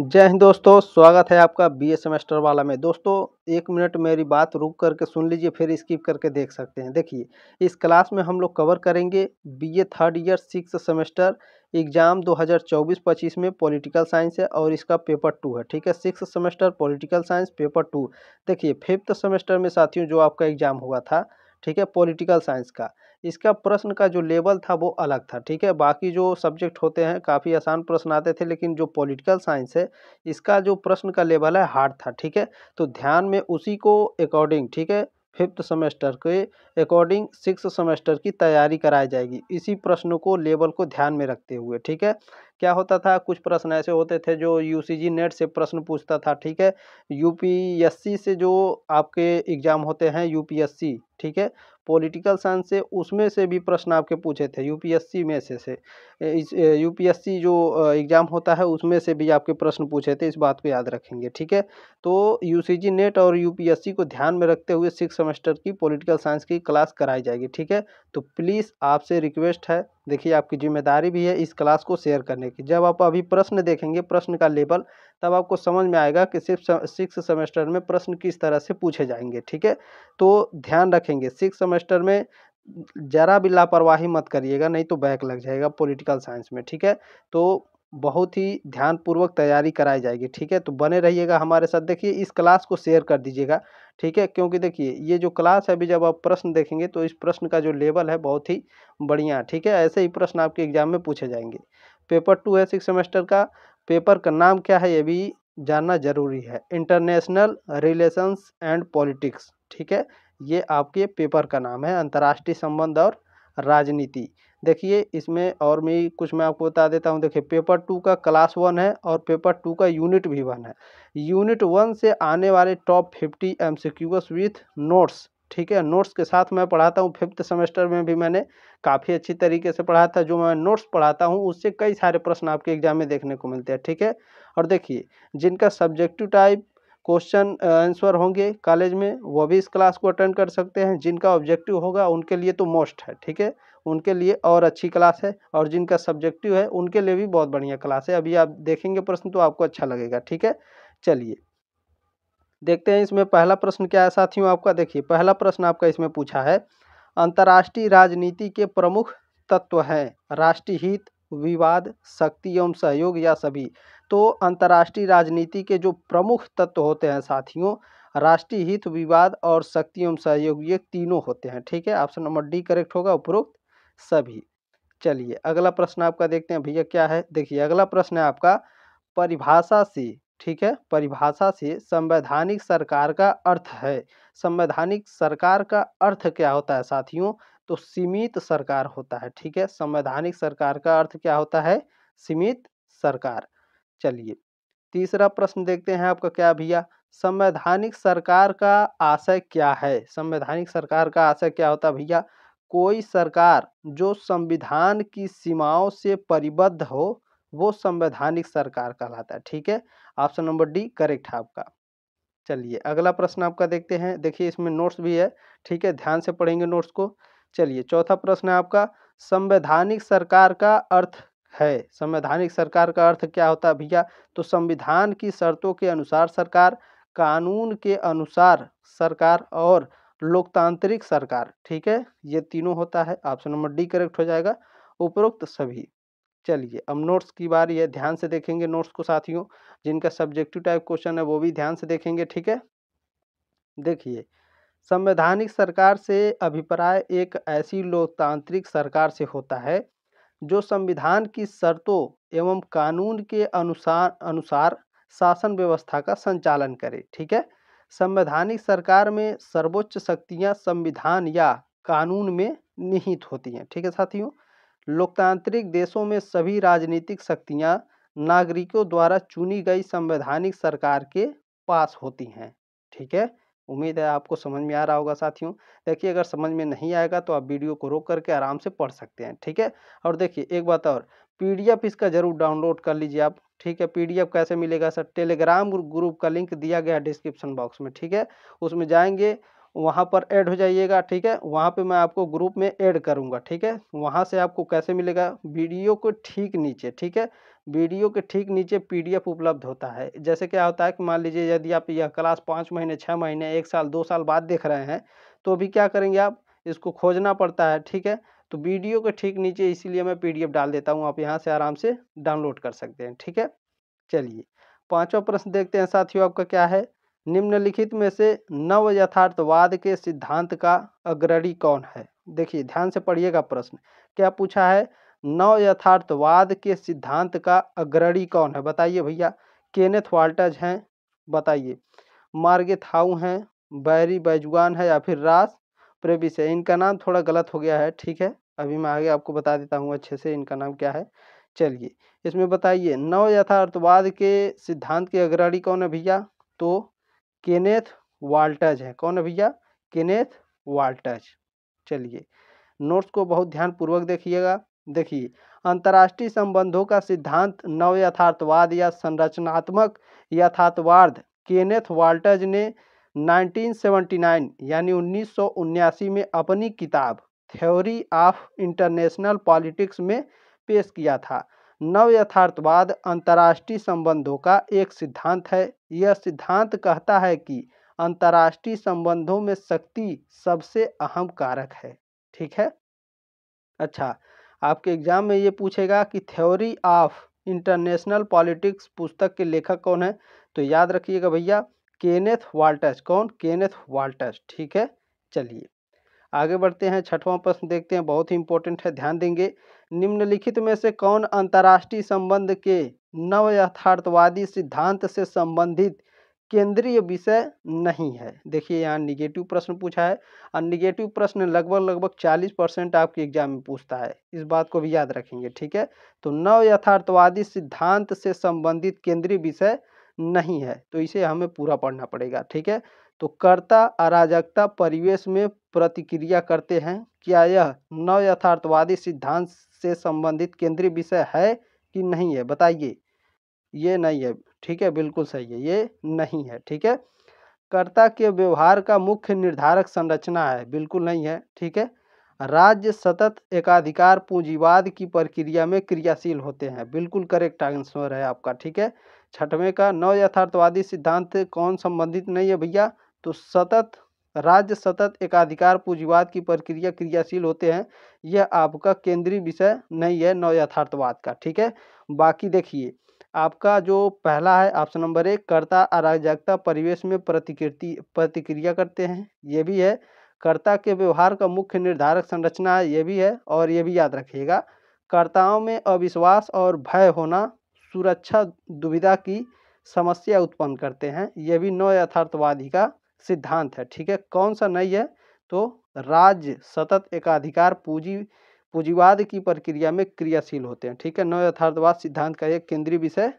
जय हिंद दोस्तों स्वागत है आपका बीए सेमेस्टर वाला में दोस्तों एक मिनट मेरी बात रुक करके सुन लीजिए फिर स्किप करके देख सकते हैं देखिए इस क्लास में हम लोग कवर करेंगे BA third year six semester exam 2024-25 में पॉलिटिकल साइंस है और इसका पेपर टू है ठीक है six semester political science paper two देखिए फिफ्थ सेमेस्टर में साथियों जो आपका एग्ज़ाम हुआ था ठीक है पॉलिटिकल साइंस का इसका प्रश्न का जो लेवल था वो अलग था ठीक है बाकी जो सब्जेक्ट होते हैं काफ़ी आसान प्रश्न आते थे लेकिन जो पॉलिटिकल साइंस है इसका जो प्रश्न का लेवल है हार्ड था ठीक है तो ध्यान में उसी को अकॉर्डिंग ठीक है फिफ्थ सेमेस्टर के अकॉर्डिंग सिक्स सेमेस्टर की तैयारी कराई जाएगी इसी प्रश्नों को लेवल को ध्यान में रखते हुए ठीक है क्या होता था कुछ प्रश्न ऐसे होते थे जो यूसीजी नेट से प्रश्न पूछता था ठीक है यूपीएससी से जो आपके एग्ज़ाम होते हैं यूपीएससी ठीक है पॉलिटिकल साइंस से उसमें से भी प्रश्न आपके पूछे थे यूपीएससी में से से इस यूपीएससी जो एग्ज़ाम होता है उसमें से भी आपके प्रश्न पूछे थे इस बात को याद रखेंगे ठीक है तो यूसीजी नेट और यूपीएससी को ध्यान में रखते हुए सिक्स सेमेस्टर की पॉलिटिकल साइंस की क्लास कराई जाएगी ठीक है तो प्लीज़ आपसे रिक्वेस्ट है देखिए आपकी जिम्मेदारी भी है इस क्लास को शेयर करने की जब आप अभी प्रश्न देखेंगे प्रश्न का लेवल तब आपको समझ में आएगा कि सिर्फ सिक्स सेमेस्टर में प्रश्न किस तरह से पूछे जाएंगे ठीक है तो ध्यान रखेंगे सिक्स सेमेस्टर में ज़रा भी लापरवाही मत करिएगा नहीं तो बैक लग जाएगा पॉलिटिकल साइंस में ठीक है तो बहुत ही ध्यानपूर्वक तैयारी कराई जाएगी ठीक है तो बने रहिएगा हमारे साथ देखिए इस क्लास को शेयर कर दीजिएगा ठीक है क्योंकि देखिए ये जो क्लास है अभी जब आप प्रश्न देखेंगे तो इस प्रश्न का जो लेवल है बहुत ही बढ़िया ठीक है ऐसे ही प्रश्न आपके एग्जाम में पूछे जाएंगे पेपर टू है सिक्स सेमेस्टर का पेपर का नाम क्या है ये भी जानना जरूरी है इंटरनेशनल रिलेशंस एंड पॉलिटिक्स ठीक है ये आपके पेपर का नाम है अंतर्राष्ट्रीय संबंध और राजनीति देखिए इसमें और मैं कुछ मैं आपको बता देता हूँ देखिए पेपर टू का क्लास वन है और पेपर टू का यूनिट भी वन है यूनिट वन से आने वाले top fifty M C Qs with notes ठीक है नोट्स के साथ मैं पढ़ाता हूँ फिफ्थ सेमेस्टर में भी मैंने काफ़ी अच्छी तरीके से पढ़ा था जो मैं नोट्स पढ़ाता हूँ उससे कई सारे प्रश्न आपके एग्जाम में देखने को मिलते हैं ठीक है और देखिए जिनका सब्जेक्टिव टाइप क्वेश्चन आंसर होंगे कॉलेज में वो भी इस क्लास को अटेंड कर सकते हैं जिनका ऑब्जेक्टिव होगा उनके लिए तो मोस्ट है ठीक है उनके लिए और अच्छी क्लास है और जिनका सब्जेक्टिव है उनके लिए भी बहुत बढ़िया क्लास है अभी आप देखेंगे प्रश्न तो आपको अच्छा लगेगा ठीक है चलिए देखते हैं इसमें पहला प्रश्न क्या है साथियों आपका देखिए पहला प्रश्न आपका इसमें पूछा है अंतर्राष्ट्रीय राजनीति के प्रमुख तत्व हैं राष्ट्रीय हित विवाद शक्ति एवं सहयोग या सभी तो अंतर्राष्ट्रीय राजनीति के जो प्रमुख तत्व होते हैं साथियों राष्ट्रीय हित विवाद और शक्ति एवं सहयोग ये तीनों होते हैं ठीक है ऑप्शन नंबर डी करेक्ट होगा उपरोक्त सभी चलिए अगला प्रश्न आपका देखते हैं भैया क्या है देखिए अगला प्रश्न है आपका परिभाषा से ठीक है परिभाषा से संवैधानिक सरकार का अर्थ है संवैधानिक सरकार का अर्थ क्या होता है साथियों तो सीमित सरकार होता है ठीक है संवैधानिक सरकार का अर्थ क्या होता है सीमित सरकार चलिए तीसरा प्रश्न देखते हैं आपका क्या भैया संवैधानिक सरकार का आशय क्या है संवैधानिक सरकार का आशय क्या होता भैया कोई सरकार जो संविधान की सीमाओं से परिबद्ध हो वो संवैधानिक सरकार कहलाता है ठीक है ऑप्शन नंबर डी करेक्ट है आपका चलिए अगला प्रश्न आपका देखते हैं देखिए इसमें नोट्स भी है ठीक है ध्यान से पढ़ेंगे नोट्स को चलिए चौथा प्रश्न है आपका संवैधानिक सरकार का अर्थ है संवैधानिक सरकार का अर्थ क्या होता है भैया तो संविधान की शर्तों के अनुसार सरकार कानून के अनुसार सरकार और लोकतांत्रिक सरकार ठीक है ये तीनों होता है ऑप्शन नंबर डी करेक्ट हो जाएगा उपरोक्त सभी चलिए अब नोट्स की बार ये ध्यान से देखेंगे नोट्स को साथियों जिनका सब्जेक्टिव टाइप क्वेश्चन है वो भी ध्यान से देखेंगे ठीक है देखिए संवैधानिक सरकार से अभिप्राय एक ऐसी लोकतांत्रिक सरकार से होता है जो संविधान की शर्तों एवं कानून के अनुसार अनुसार शासन व्यवस्था का संचालन करे ठीक है संवैधानिक सरकार में सर्वोच्च शक्तियाँ संविधान या कानून में निहित होती हैं ठीक है साथियों लोकतांत्रिक देशों में सभी राजनीतिक शक्तियाँ नागरिकों द्वारा चुनी गई संवैधानिक सरकार के पास होती हैं ठीक है उम्मीद है आपको समझ में आ रहा होगा साथियों देखिए अगर समझ में नहीं आएगा तो आप वीडियो को रोक करके आराम से पढ़ सकते हैं ठीक है और देखिए एक बात और पीडीएफ इसका ज़रूर डाउनलोड कर लीजिए आप ठीक है पीडीएफ कैसे मिलेगा सर टेलीग्राम ग्रुप का लिंक दिया गया डिस्क्रिप्शन बॉक्स में ठीक है उसमें जाएंगे वहाँ पर ऐड हो जाइएगा ठीक है वहाँ पे मैं आपको ग्रुप में ऐड करूँगा ठीक है वहाँ से आपको कैसे मिलेगा वीडियो के ठीक नीचे ठीक है वीडियो के ठीक नीचे पीडीएफ उपलब्ध होता है जैसे क्या होता है कि मान लीजिए यदि आप यह क्लास पाँच महीने छः महीने एक साल दो साल बाद देख रहे हैं तो अभी क्या करेंगे आप इसको खोजना पड़ता है ठीक है तो वीडियो के ठीक नीचे इसीलिए मैं पी डाल देता हूँ आप यहाँ से आराम से डाउनलोड कर सकते हैं ठीक है चलिए पाँचवा प्रश्न देखते हैं साथियों आपका क्या है निम्नलिखित में से नव यथार्थवाद के सिद्धांत का अग्रणी कौन है देखिए ध्यान से पढ़िएगा प्रश्न क्या पूछा है नव यथार्थवाद के सिद्धांत का अग्रणी कौन है बताइए भैया केनेथ वाल्टज हैं बताइए मार्गे हाउ हैं बैरी बैजुआन है या फिर रास प्रेबिस है इनका नाम थोड़ा गलत हो गया है ठीक है अभी मैं आगे आपको बता देता हूँ अच्छे से इनका नाम क्या है चलिए इसमें बताइए नव यथार्थवाद के सिद्धांत के अग्रणी कौन है भैया तो केनेथ वाल्टज हैं कौन है भैया केनेथ वाल्टज चलिए नोट्स को बहुत ध्यानपूर्वक देखिएगा देखिए अंतर्राष्ट्रीय संबंधों का सिद्धांत नव यथार्थवाद या संरचनात्मक यथार्थवाद केनेथ वाल्टज ने 1979 यानी उन्नीस में अपनी किताब थ्योरी ऑफ इंटरनेशनल पॉलिटिक्स में पेश किया था नव यथार्थवाद अंतर्राष्ट्रीय संबंधों का एक सिद्धांत है यह सिद्धांत कहता है कि अंतर्राष्ट्रीय संबंधों में शक्ति सबसे अहम कारक है ठीक है अच्छा आपके एग्जाम में ये पूछेगा कि थ्योरी ऑफ इंटरनेशनल पॉलिटिक्स पुस्तक के लेखक कौन है तो याद रखिएगा भैया केनेथ वाल्टस कौन केनेथ वाल्टस ठीक है चलिए आगे बढ़ते हैं छठवां प्रश्न देखते हैं बहुत ही इंपॉर्टेंट है ध्यान देंगे निम्नलिखित में से कौन अंतर्राष्ट्रीय संबंध के नव यथार्थवादी सिद्धांत से संबंधित केंद्रीय विषय नहीं है देखिए यहाँ निगेटिव प्रश्न पूछा है और निगेटिव प्रश्न लगभग लगभग चालीस परसेंट आपके एग्जाम में पूछता है इस बात को भी याद रखेंगे ठीक है तो नव यथार्थवादी सिद्धांत से संबंधित केंद्रीय विषय नहीं है तो इसे हमें पूरा पढ़ना पड़ेगा ठीक है तो कर्ता अराजकता परिवेश में प्रतिक्रिया करते हैं क्या यह नव यथार्थवादी सिद्धांत से संबंधित केंद्रीय विषय है कि नहीं है बताइए ये नहीं है ठीक है बिल्कुल सही है ये नहीं है ठीक है कर्ता के व्यवहार का मुख्य निर्धारक संरचना है बिल्कुल नहीं है ठीक है राज्य सतत एकाधिकार पूंजीवाद की प्रक्रिया में क्रियाशील होते हैं बिल्कुल करेक्ट आंसर है आपका ठीक है छठवें का नव यथार्थवादी सिद्धांत कौन संबंधित नहीं है भैया तो सतत राज्य सतत एकाधिकार पूंजीवाद की प्रक्रिया क्रियाशील होते हैं यह आपका केंद्रीय विषय नहीं है नौ यथार्थवाद का ठीक है बाकी देखिए आपका जो पहला है ऑप्शन नंबर एक कर्ता अराजकता परिवेश में प्रतिकृति प्रतिक्रिया करते हैं ये भी है कर्ता के व्यवहार का मुख्य निर्धारक संरचना है ये भी है और ये भी याद रखिएगा कर्ताओं में अविश्वास और भय होना सुरक्षा दुविधा की समस्या उत्पन्न करते हैं यह भी नौ यथार्थवादी का सिद्धांत है ठीक है कौन सा नहीं है तो राज्य सतत एकाधिकार पूंजी पूंजीवाद की प्रक्रिया में क्रियाशील होते हैं ठीक है नव यथार्थवाद सिद्धांत का एक केंद्रीय विषय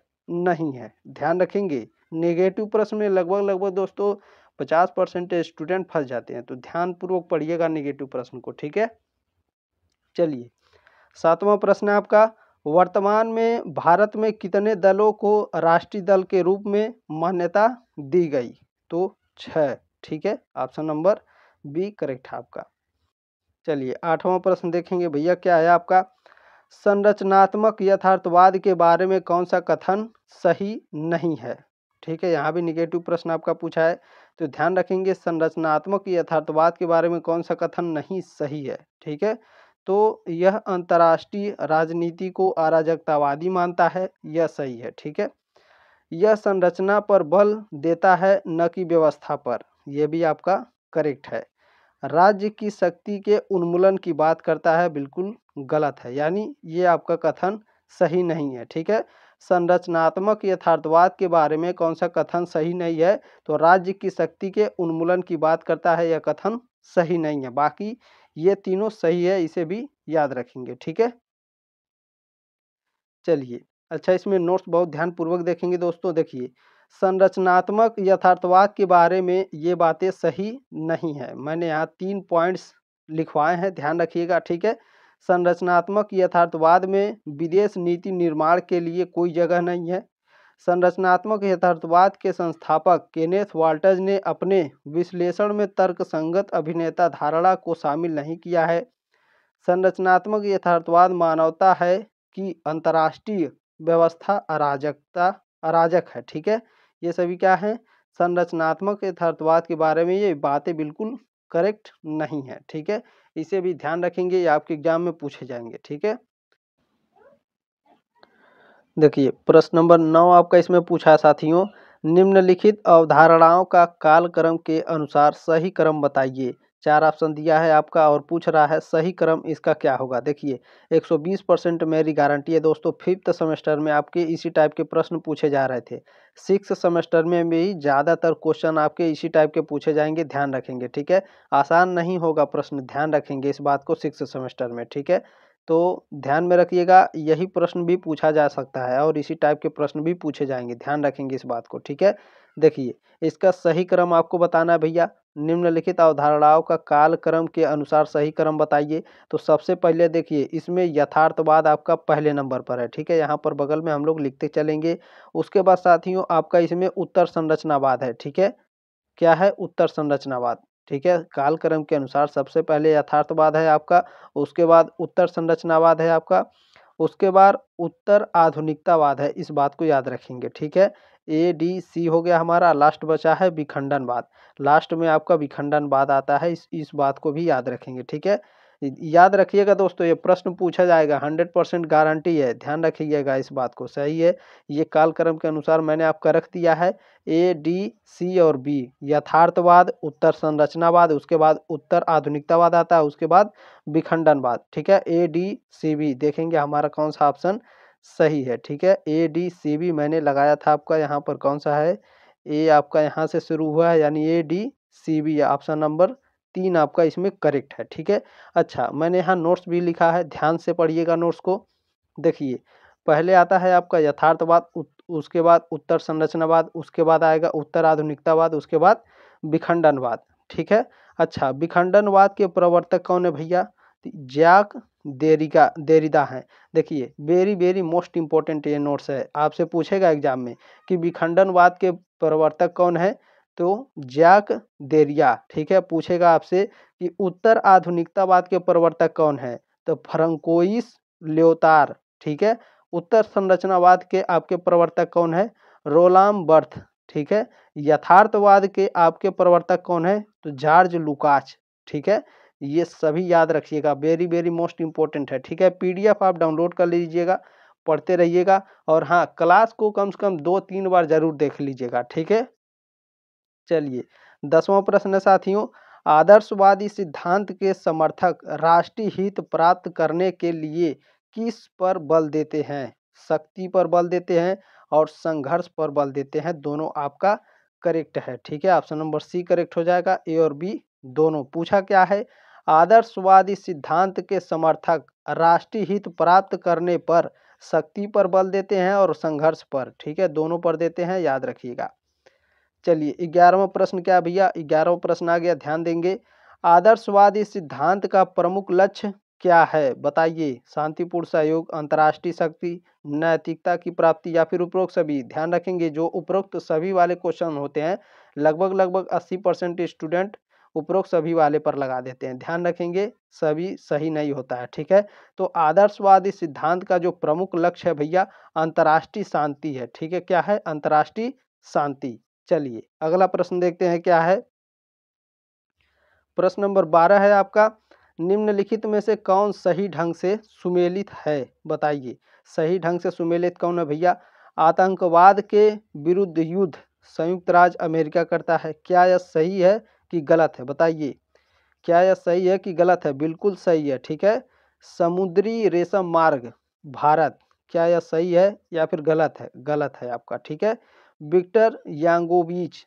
नहीं है ध्यान रखेंगे नेगेटिव प्रश्न में लगभग लगभग दोस्तों पचास परसेंट स्टूडेंट फंस जाते हैं तो ध्यानपूर्वक पढ़िएगा निगेटिव प्रश्न को ठीक है चलिए सातवां प्रश्न है आपका वर्तमान में भारत में कितने दलों को राष्ट्रीय दल के रूप में मान्यता दी गई तो छः ठीक है ऑप्शन नंबर बी करेक्ट है आपका चलिए आठवां प्रश्न देखेंगे भैया क्या है आपका संरचनात्मक यथार्थवाद के बारे में कौन सा कथन सही नहीं है ठीक है यहाँ भी निगेटिव प्रश्न आपका पूछा है तो ध्यान रखेंगे संरचनात्मक यथार्थवाद के बारे में कौन सा कथन नहीं सही है ठीक है तो यह अंतर्राष्ट्रीय राजनीति को अराजकतावादी मानता है यह सही है ठीक है यह संरचना पर बल देता है न कि व्यवस्था पर यह भी आपका करेक्ट है राज्य की शक्ति के उन्मूलन की बात करता है बिल्कुल गलत है यानी ये आपका कथन सही नहीं है ठीक है संरचनात्मक यथार्थवाद के बारे में कौन सा कथन सही नहीं है तो राज्य की शक्ति के उन्मूलन की बात करता है यह कथन सही नहीं है बाकी ये तीनों सही है इसे भी याद रखेंगे ठीक है चलिए अच्छा इसमें नोट्स बहुत ध्यानपूर्वक देखेंगे दोस्तों देखिए संरचनात्मक यथार्थवाद के बारे में ये बातें सही नहीं है मैंने यहाँ तीन पॉइंट्स लिखवाए हैं ध्यान रखिएगा ठीक है संरचनात्मक यथार्थवाद में विदेश नीति निर्माण के लिए कोई जगह नहीं है संरचनात्मक यथार्थवाद के संस्थापक केनेथ वाल्टज ने अपने विश्लेषण में तर्कसंगत अभिनेता धारणा को शामिल नहीं किया है संरचनात्मक यथार्थवाद मानवता है कि अंतर्राष्ट्रीय व्यवस्था अराजकता अराजक है ठीक है ये सभी क्या है संरचनात्मक यथार्थवाद के बारे में ये बातें बिल्कुल करेक्ट नहीं है ठीक है इसे भी ध्यान रखेंगे ये आपके एग्जाम में पूछे जाएंगे ठीक है देखिए प्रश्न नंबर नौ आपका इसमें पूछा साथियों निम्नलिखित अवधारणाओं का कालक्रम के अनुसार सही क्रम बताइए चार ऑप्शन दिया है आपका और पूछ रहा है सही क्रम इसका क्या होगा देखिए 120 परसेंट मेरी गारंटी है दोस्तों फिफ्थ सेमेस्टर में आपके इसी टाइप के प्रश्न पूछे जा रहे थे सिक्स सेमेस्टर में भी ज़्यादातर क्वेश्चन आपके इसी टाइप के पूछे जाएंगे ध्यान रखेंगे ठीक है आसान नहीं होगा प्रश्न ध्यान रखेंगे इस बात को सिक्स सेमेस्टर में ठीक है तो ध्यान में रखिएगा यही प्रश्न भी पूछा जा सकता है और इसी टाइप के प्रश्न भी पूछे जाएंगे ध्यान रखेंगे इस बात को ठीक है देखिए इसका सही क्रम आपको बताना है भैया निम्नलिखित अवधारणाओं का काल क्रम के अनुसार सही क्रम बताइए तो सबसे पहले देखिए इसमें यथार्थवाद आपका पहले नंबर पर है ठीक है यहाँ पर बगल में हम लोग लिखते चलेंगे उसके बाद साथियों आपका इसमें उत्तर संरचनावाद है ठीक है क्या है उत्तर संरचनावाद ठीक है कालक्रम के अनुसार सबसे पहले यथार्थवाद है आपका उसके बाद उत्तर संरचनावाद है आपका उसके बाद उत्तर आधुनिकतावाद है इस बात को याद रखेंगे ठीक है ए डी सी हो गया हमारा लास्ट बचा है विखंडनवाद लास्ट में आपका विखंडनवाद आता है इस इस बात को भी याद रखेंगे ठीक है याद रखिएगा दोस्तों ये प्रश्न पूछा जाएगा हंड्रेड परसेंट गारंटी है ध्यान रखिएगा इस बात को सही है ये कालक्रम के अनुसार मैंने आपका रख दिया है ए डी सी और बी यथार्थवाद उत्तर संरचनावाद उसके बाद उत्तर आधुनिकतावाद आता है उसके बाद विखंडनवाद ठीक है ए डी सी बी देखेंगे हमारा कौन सा ऑप्शन सही है ठीक है ए डी सी बी मैंने लगाया था आपका यहाँ पर कौन सा है ए आपका यहाँ से शुरू हुआ है यानी A D C B option number तीन आपका इसमें करेक्ट है ठीक है अच्छा मैंने यहाँ नोट्स भी लिखा है ध्यान से पढ़िएगा नोट्स को देखिए पहले आता है आपका यथार्थवाद उसके बाद उत्तर संरचनावाद उसके बाद आएगा उत्तर आधुनिकतावाद उसके बाद विखंडनवाद ठीक है अच्छा विखंडनवाद के प्रवर्तक कौन है भैया जैक देरी का देरीदा हैं देखिए वेरी वेरी मोस्ट इम्पोर्टेंट ये नोट्स है आपसे पूछेगा एग्जाम में कि विखंडनवाद के प्रवर्तक कौन है तो जैक देरिया ठीक है पूछेगा आपसे कि उत्तर आधुनिकतावाद के प्रवर्तक कौन है तो फ्रंकोइस ल्योतार ठीक है उत्तर संरचनावाद के आपके प्रवर्तक कौन है रोलाम बर्थ ठीक है यथार्थवाद के आपके प्रवर्तक कौन है तो जॉर्ज लुकाच ठीक है ये सभी याद रखिएगा वेरी वेरी मोस्ट इम्पोर्टेंट है ठीक है पीडीएफ आप डाउनलोड कर लीजिएगा पढ़ते रहिएगा और हाँ क्लास को कम से कम दो तीन बार जरूर देख लीजिएगा ठीक है चलिए दसवां प्रश्न साथियों आदर्शवादी सिद्धांत के समर्थक राष्ट्रीय हित प्राप्त करने के लिए किस पर बल देते हैं शक्ति पर बल देते हैं और संघर्ष पर बल देते हैं दोनों आपका करेक्ट है ठीक है ऑप्शन नंबर सी करेक्ट हो जाएगा ए और बी दोनों पूछा क्या है आदर्शवादी सिद्धांत के समर्थक राष्ट्रीय हित प्राप्त करने पर शक्ति पर बल देते हैं और संघर्ष पर ठीक है दोनों पर देते हैं याद रखिएगा चलिए ग्यारहवा प्रश्न क्या भैया ग्यारहवा प्रश्न आ गया ध्यान देंगे आदर्शवादी सिद्धांत का प्रमुख लक्ष्य क्या है बताइए शांतिपूर्ण सहयोग अंतर्राष्ट्रीय शक्ति नैतिकता की प्राप्ति या फिर उपरोक्त सभी ध्यान रखेंगे जो उपरोक्त सभी वाले क्वेश्चन होते हैं लगभग लगभग अस्सी परसेंट स्टूडेंट उपरोक्त सभी वाले पर लगा देते हैं ध्यान रखेंगे सभी सही नहीं होता है ठीक है तो आदर्शवादी सिद्धांत का जो प्रमुख लक्ष्य है भैया अंतर्राष्ट्रीय शांति है ठीक है क्या है अंतर्राष्ट्रीय शांति चलिए अगला प्रश्न देखते हैं क्या है प्रश्न नंबर बारह है आपका निम्नलिखित में से कौन सही ढंग से सुमेलित है बताइए सही ढंग से सुमेलित कौन है भैया आतंकवाद के विरुद्ध युद्ध संयुक्त राज्य अमेरिका करता है क्या यह सही है कि गलत है बताइए क्या यह सही है कि गलत है बिल्कुल सही है ठीक है समुद्री रेशम मार्ग भारत क्या यह सही है या फिर गलत है गलत है आपका ठीक है विक्टर यांगोविच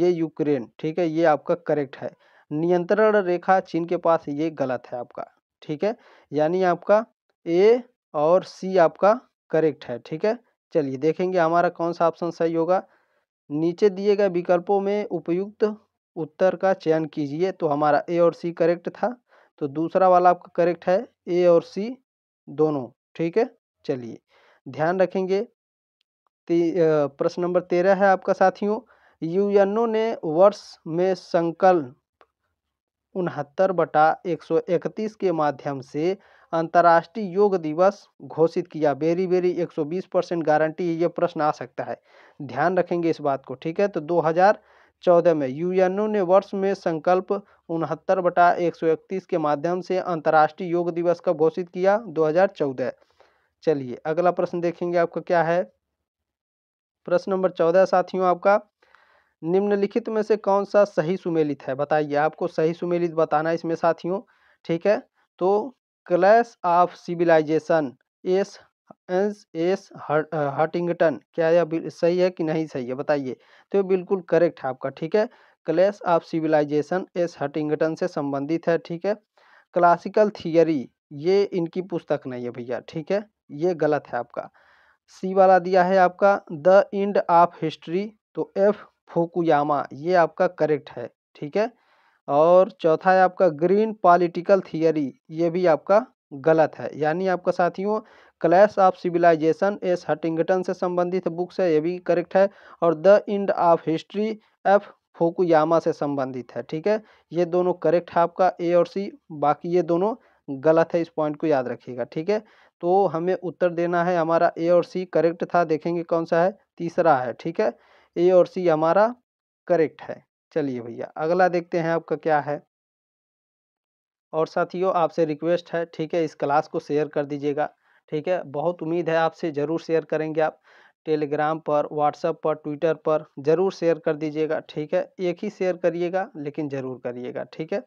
ये यूक्रेन ठीक है ये आपका करेक्ट है नियंत्रण रेखा चीन के पास ये गलत है आपका ठीक है यानी आपका ए और सी आपका करेक्ट है ठीक है चलिए देखेंगे हमारा कौन सा ऑप्शन सही होगा नीचे दिए गए विकल्पों में उपयुक्त उत्तर का चयन कीजिए तो हमारा ए और सी करेक्ट था तो दूसरा वाला आपका करेक्ट है ए और सी दोनों ठीक है चलिए ध्यान रखेंगे प्रश्न नंबर तेरह है आपका साथियों यूएनओ ने वर्ष में संकल्प उनहत्तर बटा एक सौ इकतीस के माध्यम से अंतर्राष्ट्रीय योग दिवस घोषित किया बेरी बेरी एक सौ बीस परसेंट गारंटी ये प्रश्न आ सकता है ध्यान रखेंगे इस बात को ठीक है तो दो हजार 2014 में यूएनओ ने वर्ष में संकल्प उनहत्तर बटा एक के माध्यम से अंतर्राष्ट्रीय योग दिवस का घोषित किया 2014 चलिए अगला प्रश्न देखेंगे आपका क्या है प्रश्न नंबर 14 साथियों आपका निम्नलिखित में से कौन सा सही सुमेलित है बताइए आपको सही सुमेलित बताना इसमें साथियों ठीक है तो clash of civilization S S S Huntington क्या यह सही है कि नहीं सही है बताइए तो ये बिल्कुल करेक्ट है आपका ठीक है क्लेश ऑफ सिविलाइजेशन एस हटिंगटन से संबंधित है ठीक है क्लासिकल थियरी ये इनकी पुस्तक नहीं है भैया ठीक है ये गलत है आपका सी वाला दिया है आपका द इंड ऑफ हिस्ट्री तो एफ फुकुयामा ये आपका करेक्ट है ठीक है और चौथा है आपका ग्रीन पॉलिटिकल थियरी ये भी आपका गलत है यानी आपका साथियों clash of civilization S Huntington से संबंधित बुक्स है ये भी करेक्ट है और the end of history F Fukuyama से संबंधित है ठीक है ये दोनों करेक्ट है आपका ए और सी बाकी ये दोनों गलत है इस पॉइंट को याद रखिएगा ठीक है तो हमें उत्तर देना है हमारा ए और सी करेक्ट था देखेंगे कौन सा है तीसरा है ठीक है ए और सी हमारा करेक्ट है चलिए भैया अगला देखते हैं आपका क्या है और साथियों आपसे रिक्वेस्ट है ठीक है इस क्लास को शेयर कर दीजिएगा ठीक है बहुत उम्मीद है आपसे ज़रूर शेयर करेंगे आप टेलीग्राम पर व्हाट्सएप पर ट्विटर पर ज़रूर शेयर कर दीजिएगा ठीक है एक ही शेयर करिएगा लेकिन ज़रूर करिएगा ठीक है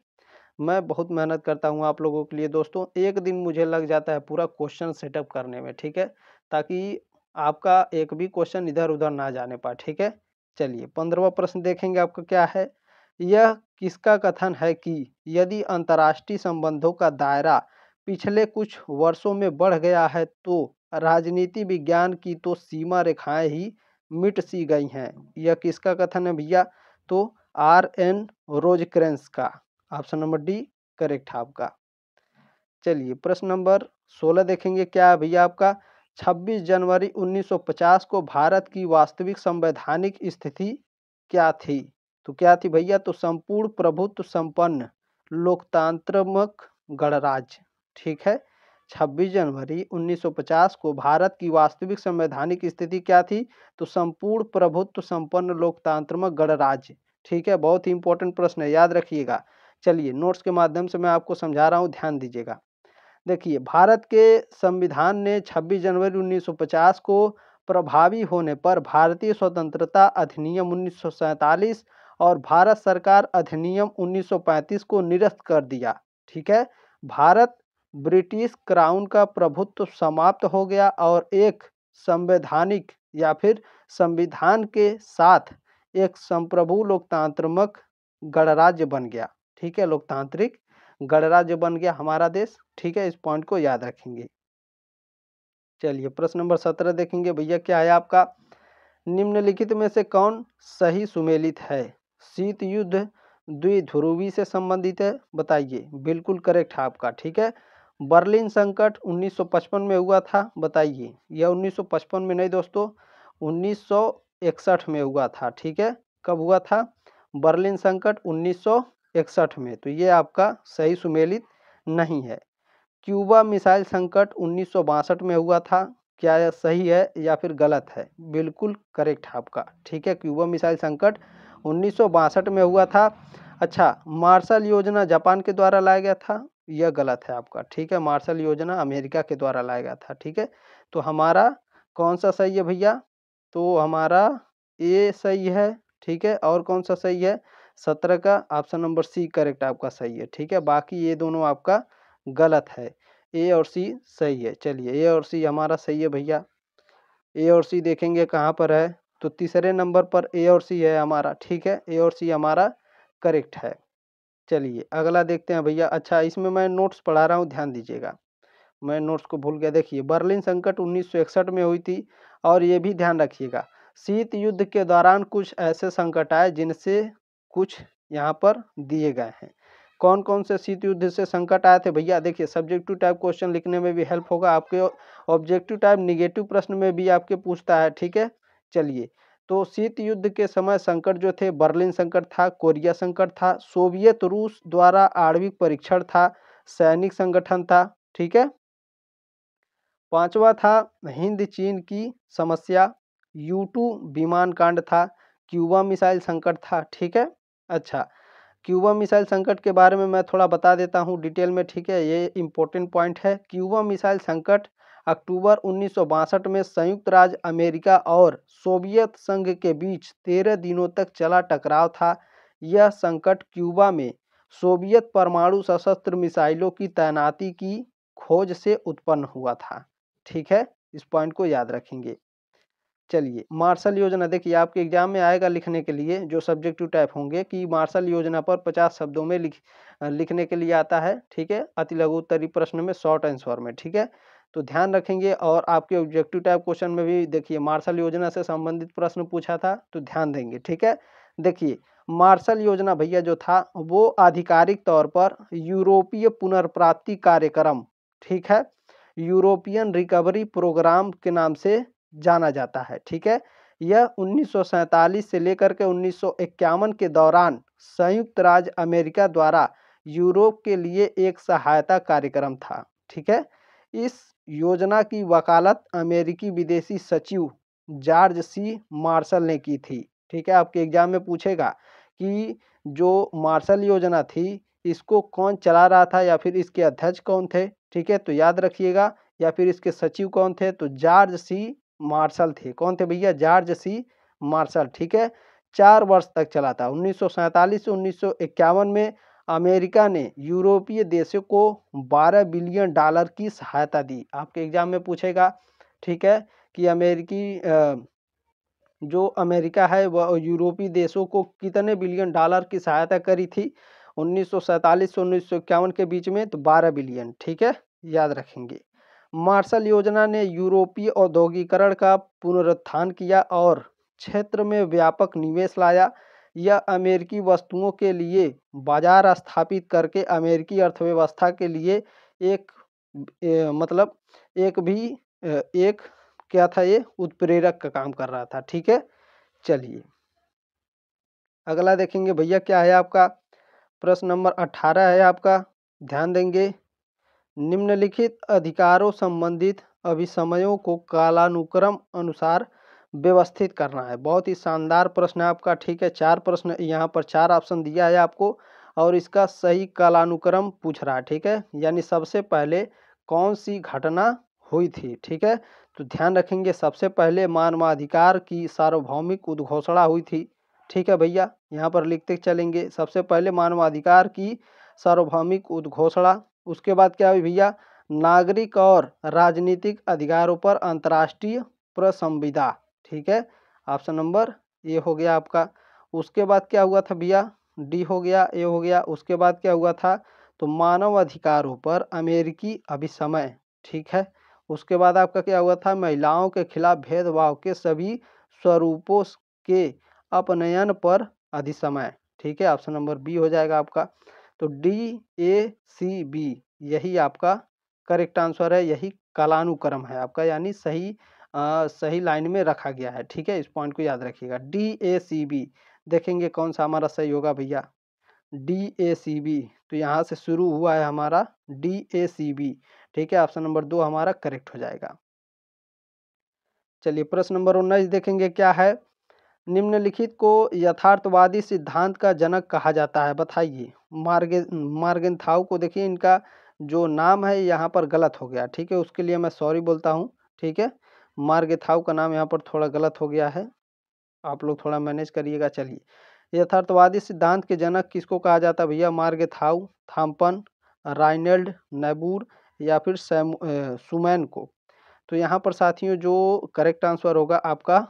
मैं बहुत मेहनत करता हूँ आप लोगों के लिए दोस्तों एक दिन मुझे लग जाता है पूरा क्वेश्चन सेटअप करने में ठीक है ताकि आपका एक भी क्वेश्चन इधर उधर ना जाने पाए ठीक है चलिए पंद्रवा प्रश्न देखेंगे आपका क्या है यह किसका कथन है कि यदि अंतर्राष्ट्रीय संबंधों का दायरा पिछले कुछ वर्षों में बढ़ गया है तो राजनीति विज्ञान की तो सीमा रेखाएं ही मिट सी गई हैं यह किसका कथन है भैया तो आर एन रोजक्रेंस का ऑप्शन नंबर डी करेक्ट है आपका चलिए प्रश्न नंबर सोलह देखेंगे क्या है भैया आपका 26 जनवरी 1950 को भारत की वास्तविक संवैधानिक स्थिति क्या थी तो क्या थी भैया तो संपूर्ण प्रभुत्व संपन्न लोकतांत्रमक गणराज्य ठीक है 26 जनवरी 1950 को भारत की वास्तविक संवैधानिक स्थिति क्या थी तो संपूर्ण प्रभुत्व संपन्न लोकतंत्र में गणराज्य ठीक है बहुत ही इंपॉर्टेंट प्रश्न है याद रखिएगा चलिए नोट्स के माध्यम से मैं आपको समझा रहा हूँ ध्यान दीजिएगा देखिए भारत के संविधान ने 26 जनवरी 1950 को प्रभावी होने पर भारतीय स्वतंत्रता अधिनियम उन्नीस और भारत सरकार अधिनियम 1935 को निरस्त कर दिया ठीक है भारत ब्रिटिश क्राउन का प्रभुत्व समाप्त हो गया और एक संवैधानिक या फिर संविधान के साथ एक संप्रभु लोकतांत्रिक गणराज्य बन गया ठीक है लोकतांत्रिक गणराज्य बन गया हमारा देश ठीक है इस पॉइंट को याद रखेंगे चलिए प्रश्न नंबर सत्रह देखेंगे भैया क्या है आपका निम्नलिखित में से कौन सही सुमेलित है शीत युद्ध द्विध्रुवी से संबंधित है बताइए बिल्कुल करेक्ट है आपका ठीक है बर्लिन संकट 1955 में हुआ था बताइए यह 1955 में नहीं दोस्तों 1961 में हुआ था ठीक है कब हुआ था बर्लिन संकट 1961 में तो ये आपका सही सुमेलित नहीं है क्यूबा मिसाइल संकट उन्नीस में हुआ था क्या यह सही है या फिर गलत है बिल्कुल करेक्ट है आपका ठीक है क्यूबा मिसाइल संकट उन्नीस में हुआ था अच्छा मार्शल योजना जापान के द्वारा लाया गया था यह गलत है आपका ठीक है मार्शल योजना अमेरिका के द्वारा लाया गया था ठीक है तो हमारा कौन सा सही है भैया तो हमारा ए सही है ठीक है और कौन सा सही है सत्रह का ऑप्शन नंबर सी करेक्ट आपका सही है ठीक है बाकी ये दोनों आपका गलत है ए और सी सही है चलिए ए और सी हमारा सही है भैया ए और सी देखेंगे कहाँ पर है तो तीसरे नंबर पर ए और सी है हमारा ठीक है ए और सी हमारा करेक्ट है चलिए अगला देखते हैं भैया अच्छा इसमें मैं नोट्स पढ़ा रहा हूँ ध्यान दीजिएगा मैं नोट्स को भूल गया देखिए बर्लिन संकट उन्नीस में हुई थी और ये भी ध्यान रखिएगा शीत युद्ध के दौरान कुछ ऐसे संकट आए जिनसे कुछ यहाँ पर दिए गए हैं कौन कौन से शीत युद्ध से संकट आए थे भैया देखिए सब्जेक्टिव टाइप क्वेश्चन लिखने में भी हेल्प होगा आपके ऑब्जेक्टिव टाइप निगेटिव प्रश्न में भी आपके पूछता है ठीक है चलिए तो शीत युद्ध के समय संकट जो थे बर्लिन संकट था कोरिया संकट था सोवियत रूस द्वारा आणविक परीक्षण था सैनिक संगठन था ठीक है पांचवा था हिंद चीन की समस्या टू विमान कांड था क्यूबा मिसाइल संकट था ठीक है अच्छा क्यूबा मिसाइल संकट के बारे में मैं थोड़ा बता देता हूँ डिटेल में ठीक है ये इम्पोर्टेंट पॉइंट है क्यूबा मिसाइल संकट अक्टूबर उन्नीस में संयुक्त राज्य अमेरिका और सोवियत संघ के बीच तेरह दिनों तक चला टकराव था यह संकट क्यूबा में सोवियत परमाणु सशस्त्र मिसाइलों की तैनाती की खोज से उत्पन्न हुआ था ठीक है इस पॉइंट को याद रखेंगे चलिए मार्शल योजना देखिए आपके एग्जाम में आएगा लिखने के लिए जो सब्जेक्टिव टाइप होंगे कि मार्शल योजना पर पचास शब्दों में लिख लिखने के लिए आता है ठीक है अति लघु उत्तरी प्रश्न में शॉर्ट आंसर में ठीक है तो ध्यान रखेंगे और आपके ऑब्जेक्टिव टाइप क्वेश्चन में भी देखिए मार्शल योजना से संबंधित प्रश्न पूछा था तो ध्यान देंगे ठीक है देखिए मार्शल योजना भैया जो था वो आधिकारिक तौर पर यूरोपीय पुनर्प्राप्ति कार्यक्रम ठीक है यूरोपियन रिकवरी प्रोग्राम के नाम से जाना जाता है ठीक है यह उन्नीस से लेकर के उन्नीस के दौरान संयुक्त राज्य अमेरिका द्वारा यूरोप के लिए एक सहायता कार्यक्रम था ठीक है इस योजना की वकालत अमेरिकी विदेशी सचिव जॉर्ज सी मार्शल ने की थी ठीक है आपके एग्जाम में पूछेगा कि जो मार्शल योजना थी इसको कौन चला रहा था या फिर इसके अध्यक्ष कौन थे ठीक है तो याद रखिएगा या फिर इसके सचिव कौन थे तो जॉर्ज सी मार्शल थे कौन थे भैया जॉर्ज सी मार्शल ठीक है चार वर्ष तक चला था उन्नीस से उन्नीस में अमेरिका ने यूरोपीय देशों को 12 बिलियन डॉलर की सहायता दी आपके एग्जाम में पूछेगा ठीक है कि अमेरिकी जो अमेरिका है वह यूरोपीय देशों को कितने बिलियन डॉलर की सहायता करी थी उन्नीस से उन्नीस के बीच में तो 12 बिलियन ठीक है याद रखेंगे मार्शल योजना ने यूरोपीय औद्योगिकरण का पुनरुत्थान किया और क्षेत्र में व्यापक निवेश लाया यह अमेरिकी वस्तुओं के लिए बाजार स्थापित करके अमेरिकी अर्थव्यवस्था के लिए एक ए, मतलब एक भी एक क्या था ये उत्प्रेरक का काम कर रहा था ठीक है चलिए अगला देखेंगे भैया क्या है आपका प्रश्न नंबर अठारह है आपका ध्यान देंगे निम्नलिखित अधिकारों संबंधित अभिसमयों को कालानुक्रम अनुसार व्यवस्थित करना है बहुत ही शानदार प्रश्न है आपका ठीक है चार प्रश्न यहाँ पर चार ऑप्शन दिया है आपको और इसका सही कालानुक्रम पूछ रहा है ठीक है यानी सबसे पहले कौन सी घटना हुई थी ठीक है तो ध्यान रखेंगे सबसे पहले मानवाधिकार की सार्वभौमिक उद्घोषणा हुई थी ठीक है भैया यहाँ पर लिखते चलेंगे सबसे पहले मानवाधिकार की सार्वभौमिक उद्घोषणा उसके बाद क्या हुई भैया नागरिक और राजनीतिक अधिकारों पर अंतर्राष्ट्रीय प्रसंविदा ठीक है ऑप्शन नंबर ए हो गया आपका उसके बाद क्या हुआ था भैया डी हो गया ए हो गया उसके बाद क्या हुआ था तो मानव अधिकारों पर अमेरिकी अभिसमय ठीक है उसके बाद आपका क्या हुआ था महिलाओं के खिलाफ भेदभाव के सभी स्वरूपों के अपनयन पर अधिसमय ठीक है ऑप्शन नंबर बी हो जाएगा आपका तो डी ए सी बी यही आपका करेक्ट आंसर है यही कालानुक्रम है आपका यानी सही आ, सही लाइन में रखा गया है ठीक है इस पॉइंट को याद रखिएगा डी ए सी बी देखेंगे कौन सा हमारा सही होगा भैया डी ए सी बी तो यहाँ से शुरू हुआ है हमारा डी ए सी बी ठीक है ऑप्शन नंबर दो हमारा करेक्ट हो जाएगा चलिए प्रश्न नंबर उन्नीस देखेंगे क्या है निम्नलिखित को यथार्थवादी सिद्धांत का जनक कहा जाता है बताइए मार्गे मार्गेन थाउ को देखिए इनका जो नाम है यहाँ पर गलत हो गया ठीक है उसके लिए मैं सॉरी बोलता हूँ ठीक है मार्गेथाव का नाम यहाँ पर थोड़ा गलत हो गया है आप लोग थोड़ा मैनेज करिएगा चलिए यथार्थवादी सिद्धांत के जनक किसको कहा जाता है भैया मार्गेथाव थाम्पन राइनल्ड नैबूर या फिर सुमैन को तो यहाँ पर साथियों जो करेक्ट आंसर होगा आपका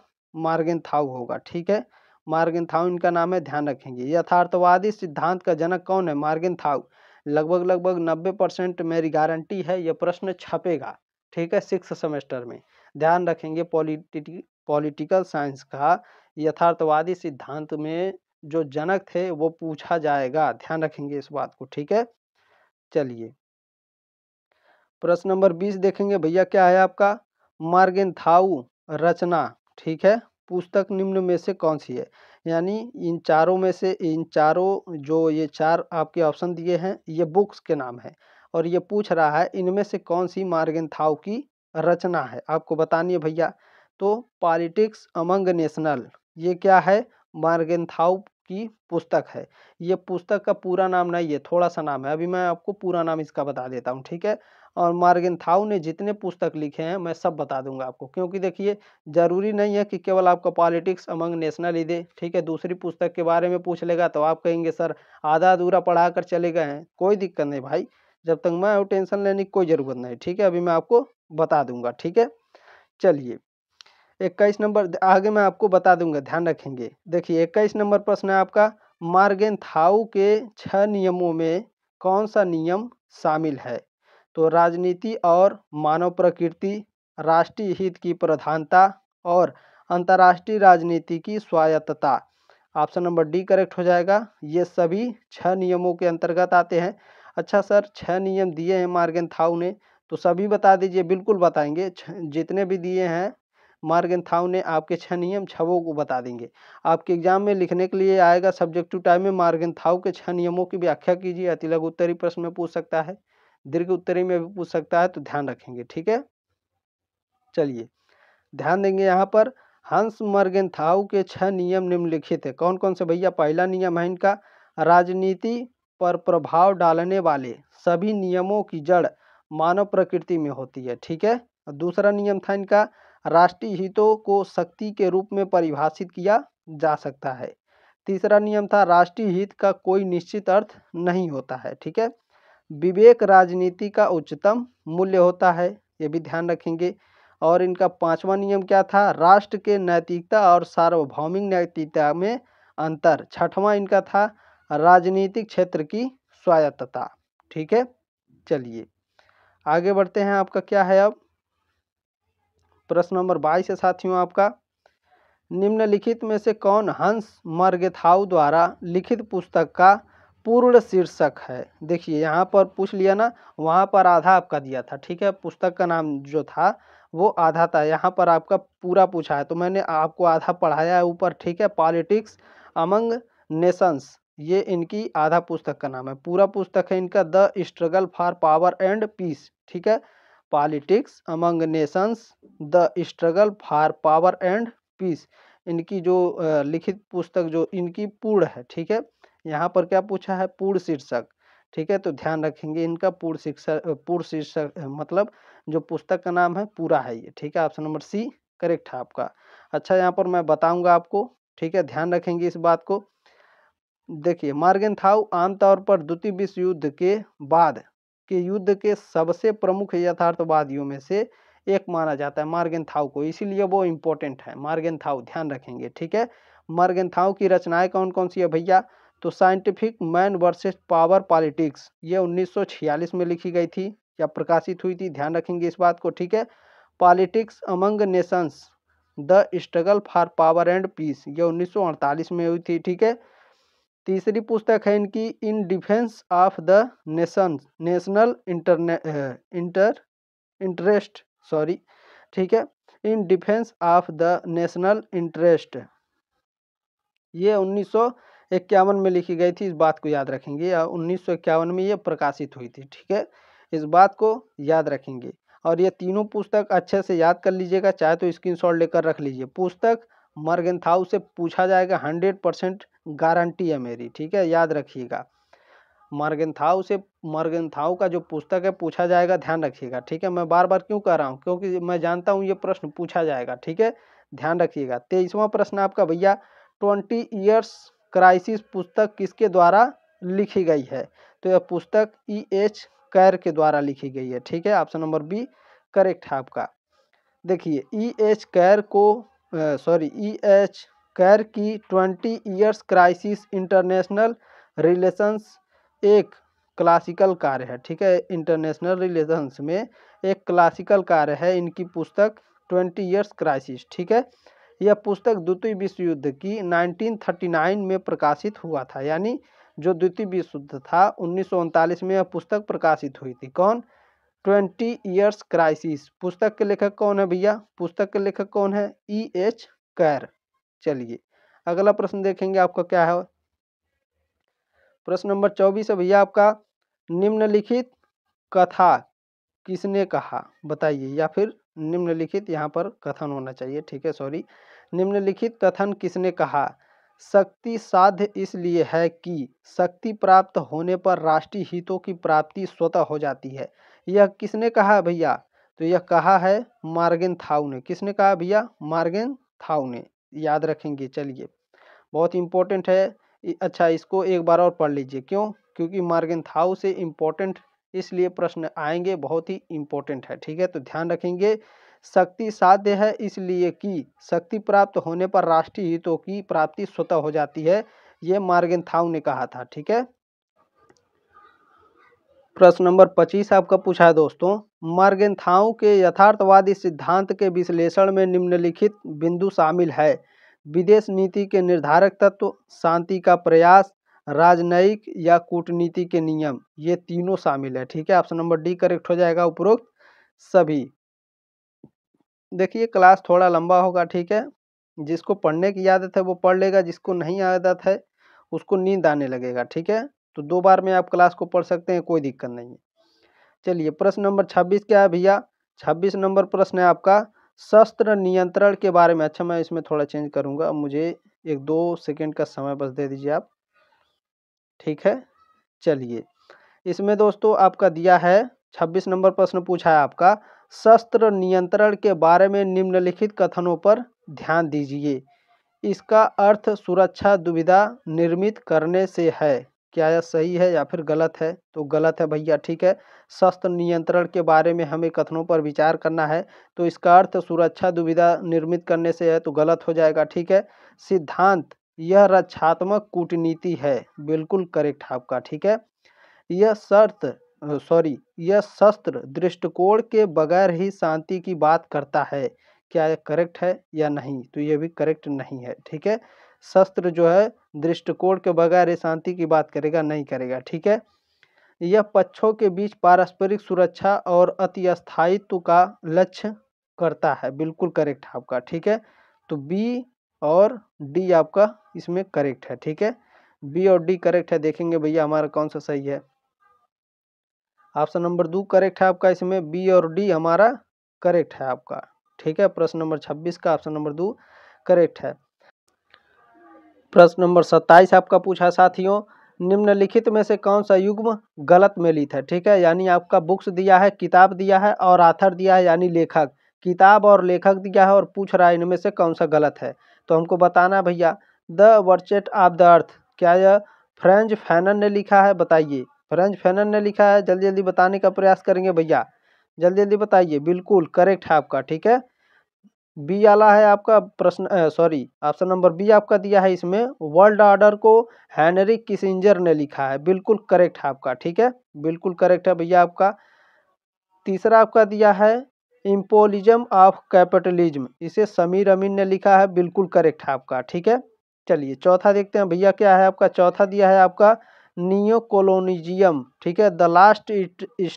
मार्गिन थाउ होगा ठीक है मार्गिन थाउ इनका नाम है ध्यान रखेंगे यथार्थवादी सिद्धांत का जनक कौन है मार्गिन थाउ लगभग लगभग नब्बे परसेंट मेरी गारंटी है यह प्रश्न छपेगा ठीक है सिक्स सेमेस्टर में ध्यान रखेंगे पॉलिटिक पॉलिटिकल साइंस का यथार्थवादी सिद्धांत में जो जनक थे वो पूछा जाएगा ध्यान रखेंगे इस बात को ठीक है चलिए प्रश्न नंबर बीस देखेंगे भैया क्या है आपका मार्गेन थाउ रचना ठीक है पुस्तक निम्न में से कौन सी है यानी इन चारों में से इन चारों जो ये चार आपके ऑप्शन दिए हैं ये बुक्स के नाम है और ये पूछ रहा है इनमें से कौन सी मार्गेन थाउ की रचना है आपको बतानी है भैया तो पॉलिटिक्स अमंग नेशनल ये क्या है मार्गेंथाउ की पुस्तक है ये पुस्तक का पूरा नाम नहीं है थोड़ा सा नाम है अभी मैं आपको पूरा नाम इसका बता देता हूँ ठीक है और मार्गेंथाउ ने जितने पुस्तक लिखे हैं मैं सब बता दूंगा आपको क्योंकि देखिए ज़रूरी नहीं है कि केवल आपका पॉलिटिक्स अमंग नेशनल ही दे ठीक है दूसरी पुस्तक के बारे में पूछ लेगा तो आप कहेंगे सर आधा अधूरा पढ़ा कर चले गए हैं कोई दिक्कत नहीं भाई जब तक मैं टेंशन लेने की कोई ज़रूरत नहीं ठीक है अभी मैं आपको बता दूंगा ठीक है चलिए इक्कीस नंबर आगे मैं आपको बता दूंगा ध्यान रखेंगे देखिए इक्कीस नंबर प्रश्न है आपका मार्गेन थाउ के छह नियमों में कौन सा नियम शामिल है तो राजनीति और मानव प्रकृति राष्ट्रीय हित की प्रधानता और अंतर्राष्ट्रीय राजनीति की स्वायत्तता ऑप्शन नंबर डी करेक्ट हो जाएगा ये सभी छह नियमों के अंतर्गत आते हैं अच्छा सर छह नियम दिए हैं मार्गेन थाउ ने तो सभी बता दीजिए बिल्कुल बताएंगे जितने भी दिए हैं मार्गन थाउ ने आपके छह नियम छवों को बता देंगे आपके एग्जाम में लिखने के लिए आएगा सब्जेक्ट टू टाइम में मार्गन थाउ के छह नियमों की व्याख्या कीजिए अति लघु उत्तरी प्रश्न में पूछ सकता है दीर्घ उत्तरी में भी पूछ सकता है तो ध्यान रखेंगे ठीक है चलिए ध्यान देंगे यहाँ पर हंस मर्गन थाउ के छह नियम निम्नलिखित है कौन कौन से भैया पहला नियम है इनका राजनीति पर प्रभाव डालने वाले सभी नियमों की जड़ मानव प्रकृति में होती है ठीक है दूसरा नियम था इनका राष्ट्रीय हितों को शक्ति के रूप में परिभाषित किया जा सकता है तीसरा नियम था राष्ट्रीय हित का कोई निश्चित अर्थ नहीं होता है ठीक है विवेक राजनीति का उच्चतम मूल्य होता है ये भी ध्यान रखेंगे और इनका पांचवा नियम क्या था राष्ट्र के नैतिकता और सार्वभौमिक नैतिकता में अंतर छठवां इनका था राजनीतिक क्षेत्र की स्वायत्तता ठीक है चलिए आगे बढ़ते हैं आपका क्या है अब प्रश्न नंबर बाईस है साथियों आपका निम्नलिखित में से कौन हंस मर्गेथाऊ द्वारा लिखित पुस्तक का पूर्ण शीर्षक है देखिए यहाँ पर पूछ लिया ना वहाँ पर आधा आपका दिया था ठीक है पुस्तक का नाम जो था वो आधा था यहाँ पर आपका पूरा पूछा है तो मैंने आपको आधा पढ़ाया है ऊपर ठीक है पॉलिटिक्स अमंग नेशंस ये इनकी आधा पुस्तक का नाम है पूरा पुस्तक है इनका the struggle for power and peace ठीक है politics among nations the struggle for power and peace इनकी जो लिखित पुस्तक जो इनकी पूर्ण है ठीक है यहाँ पर क्या पूछा है पूर्ण शीर्षक ठीक है तो ध्यान रखेंगे इनका पूर्ण शिक्षा पूर्ण शीर्षक मतलब जो पुस्तक का नाम है पूरा है ये ठीक है ऑप्शन नंबर सी करेक्ट है आपका अच्छा यहाँ पर मैं बताऊँगा आपको ठीक है ध्यान रखेंगे इस बात को देखिए थाउ आमतौर पर द्वितीय विश्व युद्ध के बाद के युद्ध के सबसे प्रमुख यथार्थवादियों में से एक माना जाता है थाउ को इसीलिए वो इम्पोर्टेंट है थाउ ध्यान रखेंगे ठीक है थाउ की रचनाएं कौन कौन सी है भैया तो scientific man versus power politics ये 1946 में लिखी गई थी या प्रकाशित हुई थी ध्यान रखेंगे इस बात को ठीक है politics among nations the struggle for power and peace ये 1948 में हुई थी ठीक है तीसरी पुस्तक है इनकी in defence of the nation national interne inter interest sorry ठीक है in defence of the national interest ये उन्नीस इक्यावन में लिखी गई थी इस बात को याद रखेंगे या उन्नीस में ये प्रकाशित हुई थी ठीक है इस बात को याद रखेंगे और ये तीनों पुस्तक अच्छे से याद कर लीजिएगा चाहे तो स्क्रीनशॉट लेकर रख लीजिए पुस्तक मर्गेंथाउ से पूछा जाएगा हंड्रेड परसेंट गारंटी है मेरी ठीक है याद रखिएगा मॉर्गेंथाउ से मॉर्गेंथाउ का जो पुस्तक है पूछा जाएगा ध्यान रखिएगा ठीक है मैं बार बार क्यों कह रहा हूँ क्योंकि मैं जानता हूँ ये प्रश्न पूछा जाएगा ठीक है ध्यान रखिएगा तेईसवा प्रश्न आपका भैया ट्वेंटी ईयर्स क्राइसिस पुस्तक किसके द्वारा लिखी गई है तो यह पुस्तक ई एच कैर के द्वारा लिखी गई है ठीक है ऑप्शन नंबर बी करेक्ट है आपका देखिए ई एच कैर को सॉरी ई एच कैर की twenty years crisis international relations एक क्लासिकल कार्य है ठीक है इंटरनेशनल रिलेशंस में एक क्लासिकल कार्य है इनकी पुस्तक ट्वेंटी ईयर्स क्राइसिस ठीक है यह पुस्तक द्वितीय विश्व युद्ध की 1939 में प्रकाशित हुआ था यानी जो द्वितीय विश्व युद्ध था उन्नीस में यह पुस्तक प्रकाशित हुई थी कौन ट्वेंटी ईयर्स क्राइसिस पुस्तक के लेखक कौन है भैया पुस्तक के लेखक कौन है ई एच कैर चलिए अगला प्रश्न देखेंगे आपका क्या है प्रश्न नंबर चौबीस है भैया आपका निम्नलिखित कथा किसने कहा बताइए या फिर निम्नलिखित यहाँ पर कथन होना चाहिए ठीक है सॉरी निम्नलिखित कथन किसने कहा शक्ति साध्य इसलिए है कि शक्ति प्राप्त होने पर राष्ट्रीय हितों की प्राप्ति स्वतः हो जाती है यह किसने कहा भैया तो यह कहा है मार्गेन थाउ ने किसने कहा भैया मार्गेन थाउ ने याद रखेंगे चलिए बहुत इम्पोर्टेंट है अच्छा इसको एक बार और पढ़ लीजिए क्यों क्योंकि मार्गन थाउ से इम्पोर्टेंट इसलिए प्रश्न आएंगे बहुत ही इम्पोर्टेंट है ठीक है तो ध्यान रखेंगे शक्ति साध्य है इसलिए कि शक्ति प्राप्त होने पर राष्ट्रीय हितों की प्राप्ति स्वतः हो जाती है ये मार्गन थाउ ने कहा था ठीक है प्रश्न नंबर पच्चीस आपका पूछा है दोस्तों मार्गेंथाओं के यथार्थवादी सिद्धांत के विश्लेषण में निम्नलिखित बिंदु शामिल है विदेश नीति के निर्धारक तत्व शांति का प्रयास राजनयिक या कूटनीति के नियम ये तीनों शामिल है ठीक है ऑप्शन नंबर डी करेक्ट हो जाएगा उपरोक्त सभी देखिए क्लास थोड़ा लंबा होगा ठीक है जिसको पढ़ने की आदत है वो पढ़ लेगा जिसको नहीं आदत है उसको नींद आने लगेगा ठीक है तो दो बार में आप क्लास को पढ़ सकते हैं कोई दिक्कत नहीं है चलिए प्रश्न नंबर छब्बीस क्या है भैया छब्बीस नंबर प्रश्न है आपका शस्त्र नियंत्रण के बारे में अच्छा मैं इसमें थोड़ा चेंज करूँगा मुझे एक दो सेकेंड का समय बस दे दीजिए आप ठीक है चलिए इसमें दोस्तों आपका दिया है छब्बीस नंबर प्रश्न पूछा है आपका शस्त्र नियंत्रण के बारे में निम्नलिखित कथनों पर ध्यान दीजिए इसका अर्थ सुरक्षा दुविधा निर्मित करने से है क्या यह सही है या फिर गलत है तो गलत है भैया ठीक है शस्त्र नियंत्रण के बारे में हमें कथनों पर विचार करना है तो इसका अर्थ सुरक्षा दुविधा निर्मित करने से है तो गलत हो जाएगा ठीक है सिद्धांत यह रक्षात्मक कूटनीति है बिल्कुल करेक्ट आपका ठीक है यह शर्त सॉरी यह शस्त्र दृष्टिकोण के बगैर ही शांति की बात करता है क्या यह करेक्ट है या नहीं तो यह भी करेक्ट नहीं है ठीक है शस्त्र जो है दृष्टिकोण के बगैर शांति की बात करेगा नहीं करेगा ठीक है यह पक्षों के बीच पारस्परिक सुरक्षा और अतिस्थायित्व का लक्ष्य करता है बिल्कुल करेक्ट है आपका ठीक है तो बी और डी आपका इसमें करेक्ट है ठीक है बी और डी करेक्ट है देखेंगे भैया हमारा कौन सा सही है ऑप्शन नंबर दो करेक्ट है आपका इसमें बी और डी हमारा करेक्ट है आपका ठीक है प्रश्न नंबर छब्बीस का ऑप्शन नंबर दो करेक्ट है प्रश्न नंबर सत्ताईस आपका पूछा साथियों निम्नलिखित में से कौन सा युग्म गलत में लिखा है ठीक है यानी आपका बुक्स दिया है किताब दिया है और आथर दिया है यानी लेखक किताब और लेखक दिया है और पूछ रहा है इनमें से कौन सा गलत है तो हमको बताना भैया the wretched of the earth क्या यह फ्रेंच फैनन ने लिखा है बताइए फ्रेंच फैनन ने लिखा है जल्दी जल्दी बताने का प्रयास करेंगे भैया जल्दी जल्दी बताइए बिल्कुल करेक्ट है आपका ठीक है बी आला है आपका प्रश्न सॉरी ऑप्शन नंबर बी आपका दिया है इसमें वर्ल्ड ऑर्डर को हैनरी किसिंजर ने लिखा है बिल्कुल करेक्ट है आपका ठीक है बिल्कुल करेक्ट है भैया आपका तीसरा आपका दिया है इम्पोलिज्म ऑफ कैपिटलिज्म इसे समीर अमीन ने लिखा है बिल्कुल करेक्ट है आपका ठीक है चलिए चौथा देखते हैं भैया क्या है आपका चौथा दिया है आपका नियो कॉलोनिजियम ठीक है the last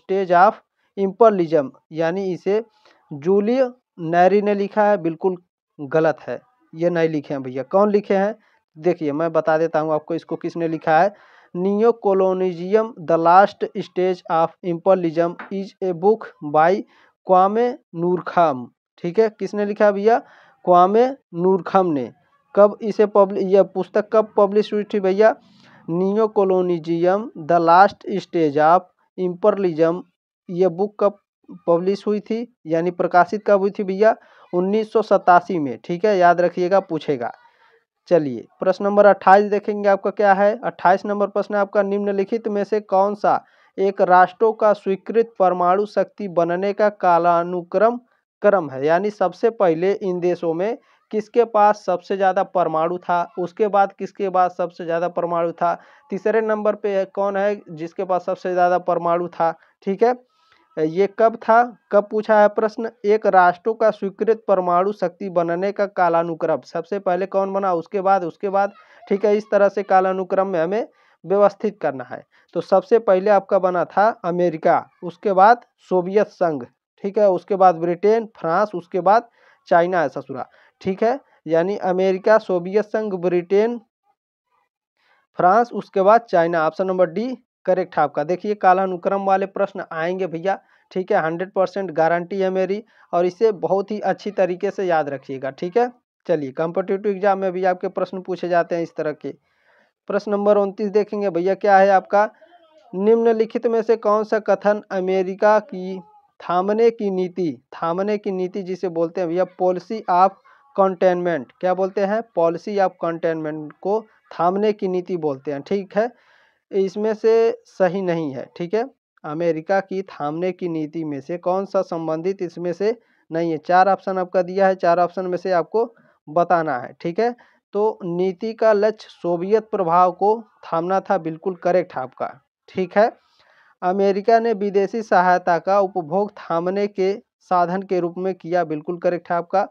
stage of imperialism यानी इसे जूलिय नैरी ने लिखा है बिल्कुल गलत है ये नहीं लिखे हैं भैया कौन लिखे हैं देखिए मैं बता देता हूँ आपको इसको किसने लिखा है neo colonialism the last stage of imperialism is a book by Kwame Nkrumah ठीक है किसने लिखा है भैया क्वामे नूरखाम ने कब इसे पब्लिश यह पुस्तक कब पब्लिश हुई थी भैया neo colonialism the last stage of imperialism यह बुक कब पब्लिश हुई थी यानी प्रकाशित कब हुई थी भैया उन्नीस में ठीक है याद रखिएगा पूछेगा चलिए प्रश्न नंबर 28 देखेंगे आपका क्या है 28 नंबर प्रश्न आपका निम्नलिखित में से कौन सा एक राष्ट्रों का स्वीकृत परमाणु शक्ति बनने का कालानुक्रम क्रम है यानी सबसे पहले इन देशों में किसके पास सबसे ज़्यादा परमाणु था उसके बाद किसके पास सबसे ज़्यादा परमाणु था तीसरे नंबर पे कौन है जिसके पास सबसे ज़्यादा परमाणु था ठीक है ये कब था कब पूछा है प्रश्न एक राष्ट्रों का स्वीकृत परमाणु शक्ति बनने का कालानुक्रम सबसे पहले कौन बना उसके बाद उसके बाद ठीक है इस तरह से कालानुक्रम में हमें व्यवस्थित करना है तो सबसे पहले आपका बना था अमेरिका उसके बाद सोवियत संघ ठीक है उसके बाद ब्रिटेन फ्रांस उसके बाद चाइना है ससुरा ठीक है यानी अमेरिका सोवियत संघ ब्रिटेन फ्रांस उसके बाद China option number D correct है आपका देखिए कालानुक्रम वाले प्रश्न आएंगे भैया ठीक है हंड्रेड परसेंट गारंटी है मेरी और इसे बहुत ही अच्छी तरीके से याद रखिएगा ठीक है चलिए कॉम्पिटेटिव एग्जाम में भी आपके प्रश्न पूछे जाते हैं इस तरह के प्रश्न नंबर उनतीस देखेंगे भैया क्या है आपका निम्नलिखित में से कौन सा कथन अमेरिका की थामने की नीति थामने की नीति जिसे बोलते हैं भैया पॉलिसी ऑफ कंटेनमेंट क्या बोलते हैं पॉलिसी ऑफ कंटेनमेंट को थामने की नीति बोलते हैं ठीक है इसमें से सही नहीं है ठीक है अमेरिका की थामने की नीति में से कौन सा संबंधित इसमें से नहीं है चार ऑप्शन आपका दिया है चार ऑप्शन में से आपको बताना है ठीक है तो नीति का लक्ष्य सोवियत प्रभाव को थामना था बिल्कुल करेक्ट आपका ठीक है अमेरिका ने विदेशी सहायता का उपभोग थामने के साधन के रूप में किया बिल्कुल करेक्ट आपका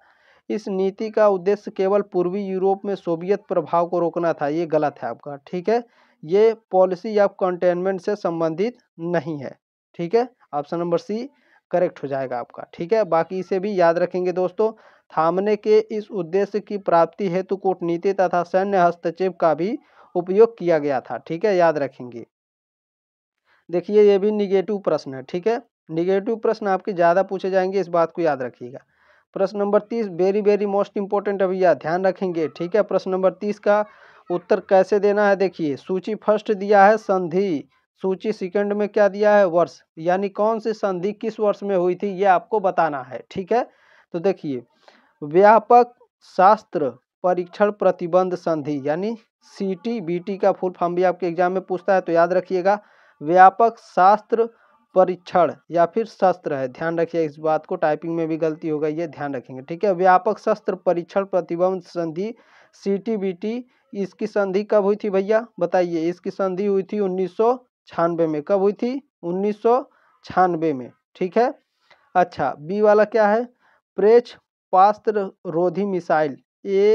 इस नीति का उद्देश्य केवल पूर्वी यूरोप में सोवियत प्रभाव को रोकना था ये गलत है आपका ठीक है ये पॉलिसी या कंटेनमेंट से संबंधित नहीं है ठीक है ऑप्शन नंबर सी करेक्ट हो जाएगा आपका ठीक है बाकी इसे भी याद रखेंगे दोस्तों थामने के इस उद्देश्य की प्राप्ति हेतु कूटनीति तथा सैन्य हस्तक्षेप का भी उपयोग किया गया था ठीक है याद रखेंगे देखिए ये भी निगेटिव प्रश्न है ठीक है निगेटिव प्रश्न आपके ज़्यादा पूछे जाएंगे इस बात को याद रखिएगा प्रश्न नंबर तीस वेरी वेरी मोस्ट इंपॉर्टेंट अभी ध्यान रखेंगे ठीक है प्रश्न नंबर तीस का उत्तर कैसे देना है देखिए सूची फर्स्ट दिया है संधि सूची सेकंड में क्या दिया है वर्ष यानी कौन सी संधि किस वर्ष में हुई थी ये आपको बताना है ठीक है तो देखिए व्यापक शास्त्र परीक्षण प्रतिबंध संधि यानी सी टी बी टी का फुल फॉर्म भी आपके एग्जाम में पूछता है तो याद रखिएगा व्यापक शास्त्र परीक्षण या फिर शस्त्र है ध्यान रखिए इस बात को टाइपिंग में भी गलती हो गई है ध्यान रखेंगे ठीक है व्यापक शस्त्र परीक्षण प्रतिबंध संधि सी टी बी टी इसकी संधि कब हुई थी भैया बताइए इसकी संधि हुई थी उन्नीस में कब हुई थी उन्नीस में ठीक है अच्छा बी वाला क्या है प्रेक्ष पास्त्र रोधी मिसाइल ए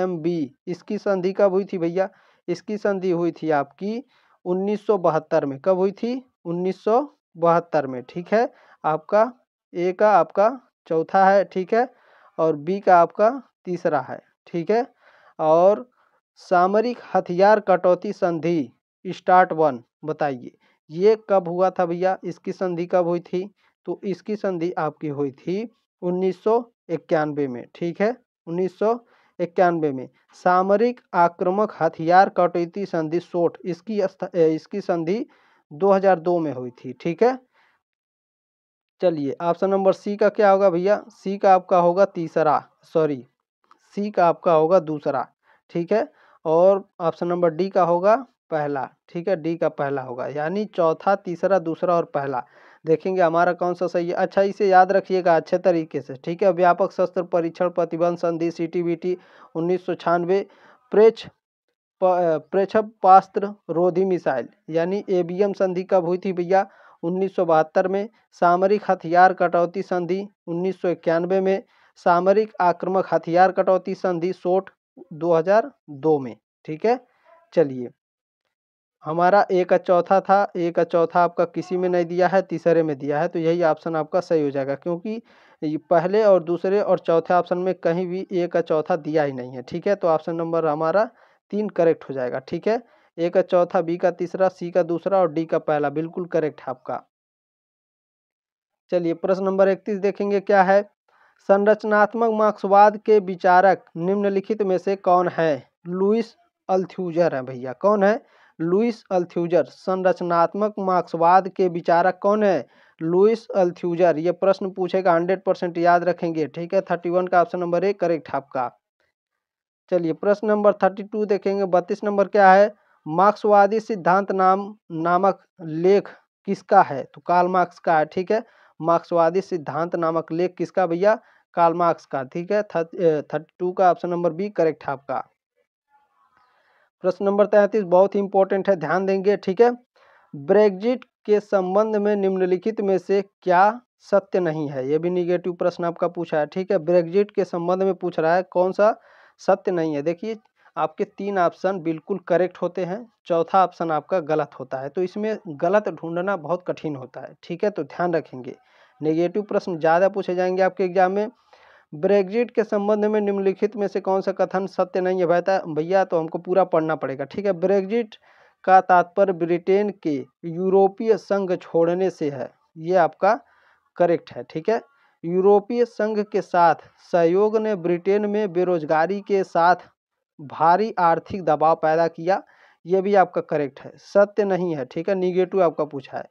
एम बी इसकी संधि कब हुई थी भैया इसकी संधि हुई थी आपकी 1972 में कब हुई थी 1972 में ठीक है आपका ए का आपका चौथा है ठीक है और बी का आपका तीसरा है ठीक है और सामरिक हथियार कटौती संधि स्टार्ट वन बताइए ये कब हुआ था भैया इसकी संधि कब हुई थी तो इसकी संधि आपकी हुई थी उन्नीस में ठीक है उन्नीस में सामरिक आक्रमक हथियार कटौती संधि सोट इसकी इसकी संधि 2002 में हुई थी ठीक है चलिए ऑप्शन नंबर सी का क्या होगा भैया सी का आपका होगा तीसरा सॉरी सी का आपका होगा दूसरा ठीक है और ऑप्शन नंबर डी का होगा पहला ठीक है डी का पहला होगा यानी चौथा तीसरा दूसरा और पहला देखेंगे हमारा कौन सा सही है अच्छा इसे याद रखिएगा अच्छे तरीके से ठीक है व्यापक शस्त्र परीक्षण प्रतिबंध संधि सी टी बी टी उन्नीस सौ छियानवे प्रेक्ष प्रेक्षपास्त्र रोधी मिसाइल यानी ए बी एम संधि कब हुई थी भैया बहत्तर में सामरिक हथियार कटौती संधि उन्नीस में सामरिक आक्रमक हथियार कटौती संधि सोट 2002 में ठीक है चलिए हमारा ए का चौथा था ए का चौथा आपका किसी में नहीं दिया है तीसरे में दिया है तो यही ऑप्शन आपका सही हो जाएगा क्योंकि पहले और दूसरे और चौथे ऑप्शन में कहीं भी ए का चौथा दिया ही नहीं है ठीक है तो ऑप्शन नंबर हमारा तीन करेक्ट हो जाएगा ठीक है ए का चौथा बी का तीसरा सी का दूसरा और डी का पहला बिल्कुल करेक्ट है आपका चलिए प्रश्न नंबर इकतीस देखेंगे क्या है संरचनात्मक मार्क्सवाद के विचारक निम्नलिखित में से कौन है लुइस अल्थ्यूजर है भैया कौन है लुइस अल्थ्यूजर संरचनात्मक मार्क्सवाद के विचारक कौन है लुइस अल्थ्यूजर ये प्रश्न पूछेगा हंड्रेड परसेंट याद रखेंगे ठीक है थर्टी वन का ऑप्शन नंबर ए करेक्ट आपका चलिए प्रश्न नंबर थर्टी टू देखेंगे बत्तीस नंबर क्या है मार्क्सवादी सिद्धांत नाम नामक लेख किसका है तो कार्ल मार्क्स का है ठीक है मार्क्सवादी सिद्धांत नामक लेख किसका भैया कार्ल मार्क्स का ठीक है थर्टी टू का ऑप्शन नंबर बी करेक्ट है आपका प्रश्न नंबर तैंतीस बहुत ही इंपॉर्टेंट है ध्यान देंगे ठीक है ब्रेग्जिट के संबंध में निम्नलिखित में से क्या सत्य नहीं है यह भी निगेटिव प्रश्न आपका पूछा है ठीक है ब्रेग्जिट के संबंध में पूछ रहा है कौन सा सत्य नहीं है देखिए आपके तीन ऑप्शन बिल्कुल करेक्ट होते हैं चौथा ऑप्शन आपका गलत होता है तो इसमें गलत ढूंढना बहुत कठिन होता है ठीक है तो ध्यान रखेंगे नेगेटिव प्रश्न ज़्यादा पूछे जाएंगे आपके एग्जाम में ब्रेग्जिट के संबंध में निम्नलिखित में से कौन सा कथन सत्य नहीं है भैया भैया तो हमको पूरा पढ़ना पड़ेगा ठीक है ब्रेग्जिट का तात्पर्य ब्रिटेन के यूरोपीय संघ छोड़ने से है ये आपका करेक्ट है ठीक है यूरोपीय संघ के साथ सहयोग ने ब्रिटेन में बेरोजगारी के साथ भारी आर्थिक दबाव पैदा किया ये भी आपका करेक्ट है सत्य नहीं है ठीक है निगेटिव आपका पूछा है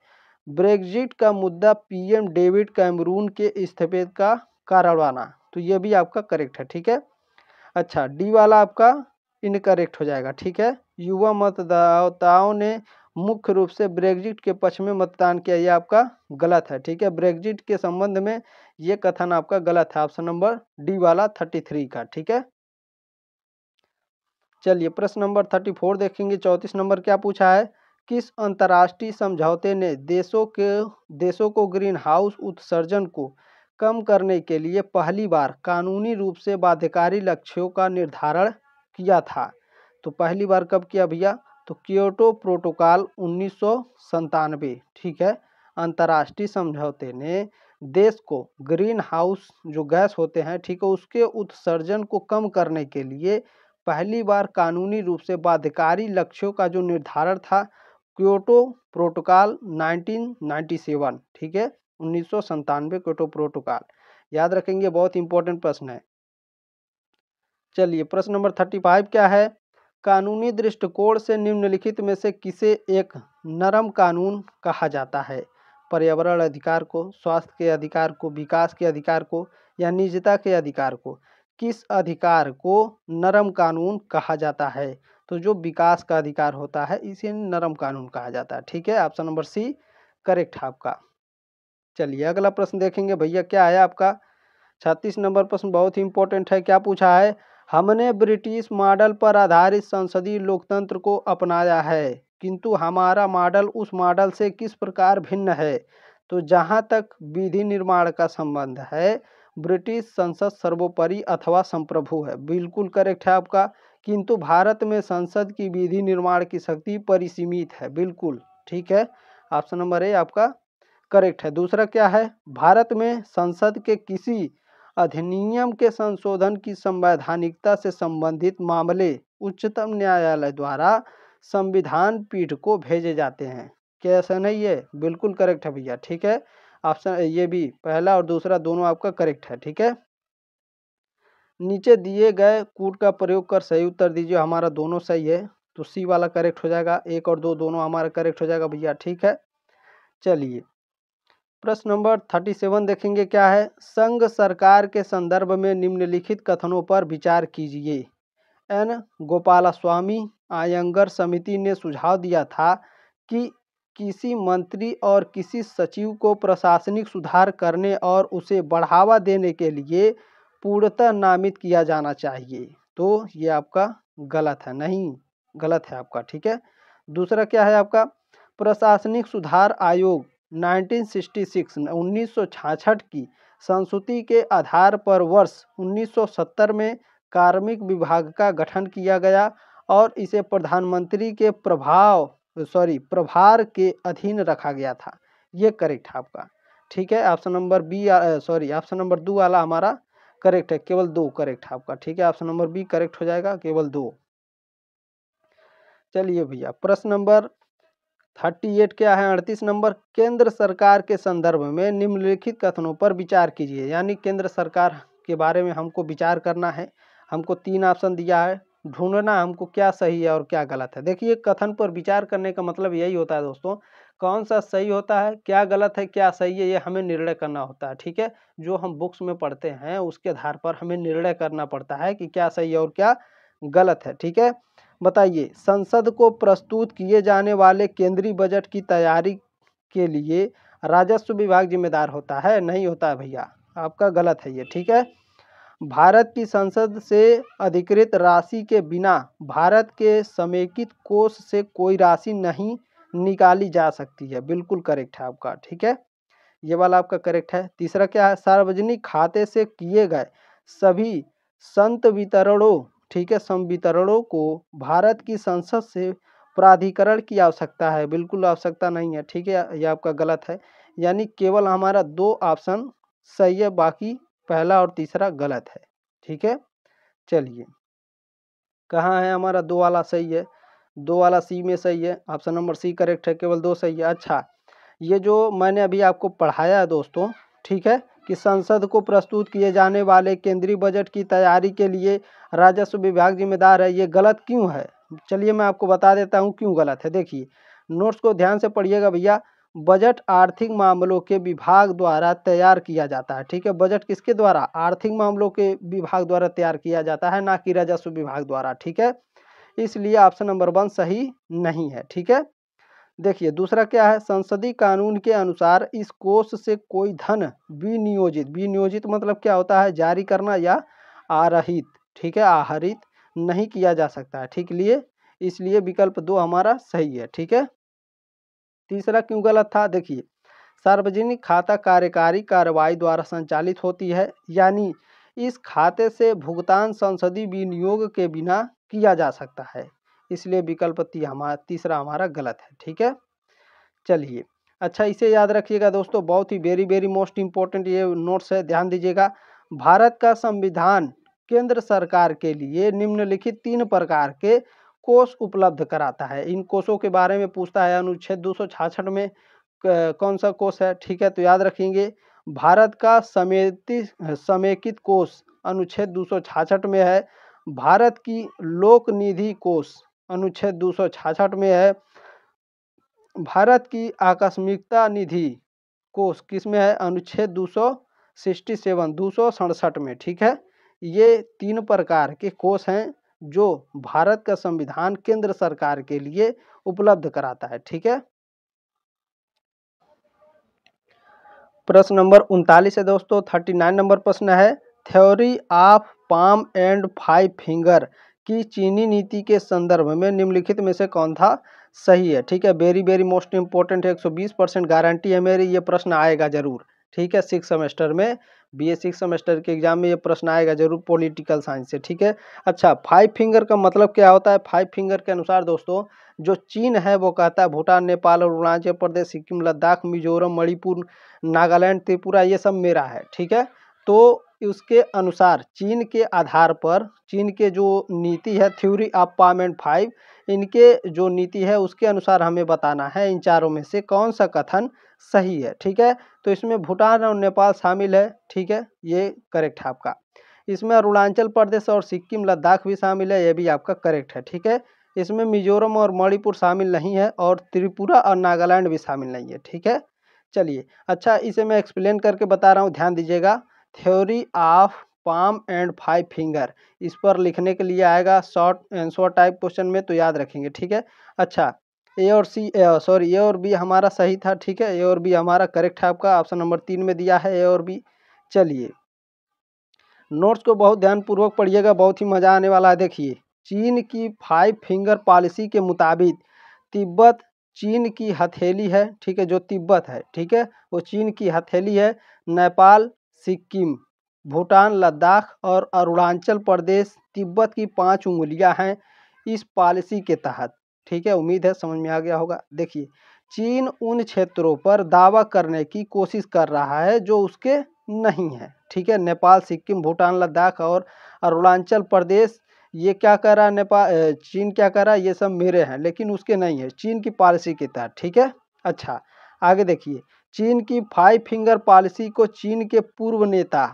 ब्रेग्जिट का मुद्दा पीएम डेविड कैमरून के इस्तीफे का कारण बना तो ये भी आपका करेक्ट है ठीक है अच्छा डी वाला आपका इनकरेक्ट हो जाएगा ठीक है युवा मतदाताओं ने मुख्य रूप से ब्रेग्जिट के पक्ष में मतदान किया यह आपका गलत है ठीक है ब्रेग्जिट के संबंध में ये कथन आपका गलत है ऑप्शन नंबर डी वाला थर्टी थ्री का ठीक है चलिए प्रश्न नंबर थर्टी फोर देखेंगे चौंतीस नंबर क्या पूछा है किस अंतर्राष्ट्रीय समझौते ने देशों के देशों को ग्रीन हाउस उत्सर्जन को कम करने के लिए पहली बार कानूनी रूप से बाध्यकारी लक्ष्यों का निर्धारण किया था तो पहली बार कब किया भैया तो क्योटो प्रोटोकॉल उन्नीस ठीक है अंतर्राष्ट्रीय समझौते ने देश को ग्रीन हाउस जो गैस होते हैं ठीक है उसके उत्सर्जन को कम करने के लिए पहली बार कानूनी रूप से बाध्यकारी लक्ष्यों का जो निर्धारण था क्योटो प्रोटोकॉल 1997 ठीक है उन्नीस क्योटो प्रोटोकॉल याद रखेंगे बहुत इंपॉर्टेंट प्रश्न है चलिए प्रश्न नंबर 35 क्या है कानूनी दृष्टिकोण से निम्नलिखित में से किसे एक नरम कानून कहा जाता है पर्यावरण अधिकार को स्वास्थ्य के अधिकार को विकास के अधिकार को या निजता के अधिकार को किस अधिकार को नरम कानून कहा जाता है तो जो विकास का अधिकार होता है इसे नरम कानून कहा जाता है ठीक है ऑप्शन नंबर सी करेक्ट है आपका चलिए अगला प्रश्न देखेंगे भैया क्या है आपका छत्तीस नंबर प्रश्न बहुत ही इंपॉर्टेंट है क्या पूछा है हमने ब्रिटिश मॉडल पर आधारित संसदीय लोकतंत्र को अपनाया है किंतु हमारा मॉडल उस मॉडल से किस प्रकार भिन्न है तो जहाँ तक विधि निर्माण का संबंध है ब्रिटिश संसद सर्वोपरि अथवा संप्रभु है बिल्कुल करेक्ट है आपका किंतु भारत में संसद की विधि निर्माण की शक्ति परिसीमित है बिल्कुल ठीक है ऑप्शन नंबर ए आपका करेक्ट है दूसरा क्या है भारत में संसद के किसी अधिनियम के संशोधन की संवैधानिकता से संबंधित मामले उच्चतम न्यायालय द्वारा संविधान पीठ को भेजे जाते हैं कैसा नहीं है बिल्कुल करेक्ट है भैया ठीक है ऑप्शन ये भी पहला और दूसरा दोनों आपका करेक्ट है ठीक है नीचे दिए गए कूट का प्रयोग कर सही उत्तर दीजिए हमारा दोनों सही है तो सी वाला करेक्ट हो जाएगा एक और दो दोनों हमारा करेक्ट हो जाएगा भैया ठीक है चलिए प्रश्न नंबर थर्टी सेवन देखेंगे क्या है संघ सरकार के संदर्भ में निम्नलिखित कथनों पर विचार कीजिए एन गोपाला स्वामी आयंगर समिति ने सुझाव दिया था कि किसी मंत्री और किसी सचिव को प्रशासनिक सुधार करने और उसे बढ़ावा देने के लिए पूर्णतः नामित किया जाना चाहिए तो ये आपका गलत है नहीं गलत है आपका ठीक है दूसरा क्या है आपका प्रशासनिक सुधार आयोग 1966 1966 की संस्कृति के आधार पर वर्ष 1970 में कार्मिक विभाग का गठन किया गया और इसे प्रधानमंत्री के प्रभाव सॉरी प्रभार के अधीन रखा गया था ये करेक्ट है आपका ठीक है option number B sorry option number दो वाला हमारा करेक्ट है केवल दो करेक्ट है आपका ठीक है ऑप्शन नंबर बी करेक्ट हो जाएगा केवल दो चलिए भैया प्रश्न नंबर थर्टी एट क्या है अड़तीस नंबर केंद्र सरकार के संदर्भ में निम्नलिखित कथनों पर विचार कीजिए यानी केंद्र सरकार के बारे में हमको विचार करना है हमको तीन ऑप्शन दिया है ढूंढना हमको क्या सही है और क्या गलत है देखिए कथन पर विचार करने का मतलब यही होता है दोस्तों कौन सा सही होता है क्या गलत है क्या सही है ये हमें निर्णय करना होता है ठीक है जो हम बुक्स में पढ़ते हैं उसके आधार पर हमें निर्णय करना पड़ता है कि क्या सही है और क्या गलत है ठीक है बताइए संसद को प्रस्तुत किए जाने वाले केंद्रीय बजट की तैयारी के लिए राजस्व विभाग जिम्मेदार होता है नहीं होता भैया आपका गलत है ये ठीक है भारत की संसद से अधिकृत राशि के बिना भारत के समेकित कोष से कोई राशि नहीं निकाली जा सकती है बिल्कुल करेक्ट है आपका ठीक है ये वाला आपका करेक्ट है तीसरा क्या है सार्वजनिक खाते से किए गए सभी संत वितरणों ठीक है संवितरणों को भारत की संसद से प्राधिकरण की आवश्यकता है बिल्कुल आवश्यकता नहीं है ठीक है यह आपका गलत है यानी केवल हमारा दो ऑप्शन सही है बाकी पहला और तीसरा गलत है ठीक है चलिए कहाँ है हमारा दो वाला सही है दो वाला सी में सही है ऑप्शन नंबर सी करेक्ट है केवल दो सही है अच्छा ये जो मैंने अभी आपको पढ़ाया है दोस्तों ठीक है कि संसद को प्रस्तुत किए जाने वाले केंद्रीय बजट की तैयारी के लिए राजस्व विभाग जिम्मेदार है ये गलत क्यों है चलिए मैं आपको बता देता हूँ क्यों गलत है देखिए नोट्स को ध्यान से पढ़िएगा भैया बजट आर्थिक मामलों के विभाग द्वारा तैयार किया जाता है ठीक है बजट किसके द्वारा आर्थिक मामलों के विभाग द्वारा तैयार किया जाता है ना कि राजस्व विभाग द्वारा ठीक है इसलिए ऑप्शन नंबर वन सही नहीं है ठीक है देखिए दूसरा क्या है संसदीय कानून के अनुसार इस कोष से कोई धन विनियोजित विनियोजित मतलब क्या होता है जारी करना या आरहित ठीक है आहरित नहीं किया जा सकता है ठीक लिए इसलिए विकल्प दो हमारा सही है ठीक है तीसरा क्यों गलत था देखिए सार्वजनिक खाता कार्यकारी कार्रवाई द्वारा संचालित होती है यानी इस खाते से भुगतान संसदीय विनियोग के बिना किया जा सकता है इसलिए विकल्प हमारा तीसरा हमारा गलत है ठीक है चलिए अच्छा इसे याद रखिएगा दोस्तों बहुत ही वेरी वेरी मोस्ट इम्पोर्टेंट ये नोट्स है ध्यान दीजिएगा भारत का संविधान केंद्र सरकार के लिए निम्नलिखित तीन प्रकार के कोष उपलब्ध कराता है इन कोषों के बारे में पूछता है अनुच्छेद दो में कौन सा कोष है ठीक है तो याद रखेंगे भारत का समेति समेकित कोष अनुच्छेद दो में है भारत की लोक निधि कोष अनुच्छेद दो में है भारत की आकस्मिकता निधि कोष किस में है अनुच्छेद दो सौ सिक्सटी सेवन दो सौ सड़सठ में ठीक है ये तीन प्रकार के कोष हैं जो भारत का संविधान केंद्र सरकार के लिए उपलब्ध कराता है ठीक है प्रश्न नंबर उनतालीस है दोस्तों थर्टी नाइन नंबर प्रश्न है theory of palm and five finger की चीनी नीति के संदर्भ में निम्नलिखित में से कौन था सही है ठीक है वेरी वेरी मोस्ट इंपॉर्टेंट है 120 परसेंट गारंटी है मेरी ये प्रश्न आएगा जरूर ठीक है सिक्स सेमेस्टर में बी ए सिक्स सेमेस्टर के एग्जाम में ये प्रश्न आएगा जरूर पॉलिटिकल साइंस से ठीक है अच्छा फाइव फिंगर का मतलब क्या होता है फाइव फिंगर के अनुसार दोस्तों जो चीन है वो कहता है भूटान नेपाल और अरुणाचल प्रदेश सिक्किम लद्दाख मिजोरम मणिपुर नागालैंड त्रिपुरा ये सब मेरा है ठीक है तो उसके अनुसार चीन के आधार पर चीन के जो नीति है theory of palm and five इनके जो नीति है उसके अनुसार हमें बताना है इन चारों में से कौन सा कथन सही है ठीक है तो इसमें भूटान और नेपाल शामिल है ठीक है ये करेक्ट है आपका इसमें अरुणाचल प्रदेश और सिक्किम लद्दाख भी शामिल है ये भी आपका करेक्ट है ठीक है इसमें मिजोरम और मणिपुर शामिल नहीं है और त्रिपुरा और नागालैंड भी शामिल नहीं है ठीक है चलिए अच्छा इसे मैं एक्सप्लेन करके बता रहा हूँ ध्यान दीजिएगा theory of palm and five finger इस पर लिखने के लिए आएगा शॉर्ट आंसर टाइप क्वेश्चन में तो याद रखेंगे ठीक है अच्छा ए और सी सॉरी ए और बी हमारा सही था ठीक है ए और बी हमारा करेक्ट है आपका ऑप्शन नंबर तीन में दिया है ए और बी चलिए नोट्स को बहुत ध्यानपूर्वक पढ़िएगा बहुत ही मज़ा आने वाला है देखिए चीन की फाइव फिंगर पॉलिसी के मुताबिक तिब्बत चीन की हथेली है ठीक है जो तिब्बत है ठीक है वो चीन की हथेली है नेपाल सिक्किम भूटान लद्दाख और अरुणाचल प्रदेश तिब्बत की पांच उंगलियां हैं इस पॉलिसी के तहत ठीक है उम्मीद है समझ में आ गया होगा देखिए चीन उन क्षेत्रों पर दावा करने की कोशिश कर रहा है जो उसके नहीं है ठीक है नेपाल सिक्किम भूटान लद्दाख और अरुणाचल प्रदेश ये क्या कर रहा है नेपाल चीन क्या कर रहा है ये सब मेरे हैं लेकिन उसके नहीं है चीन की पॉलिसी के तहत ठीक है अच्छा आगे देखिए चीन की फाइव फिंगर पॉलिसी को चीन के पूर्व नेता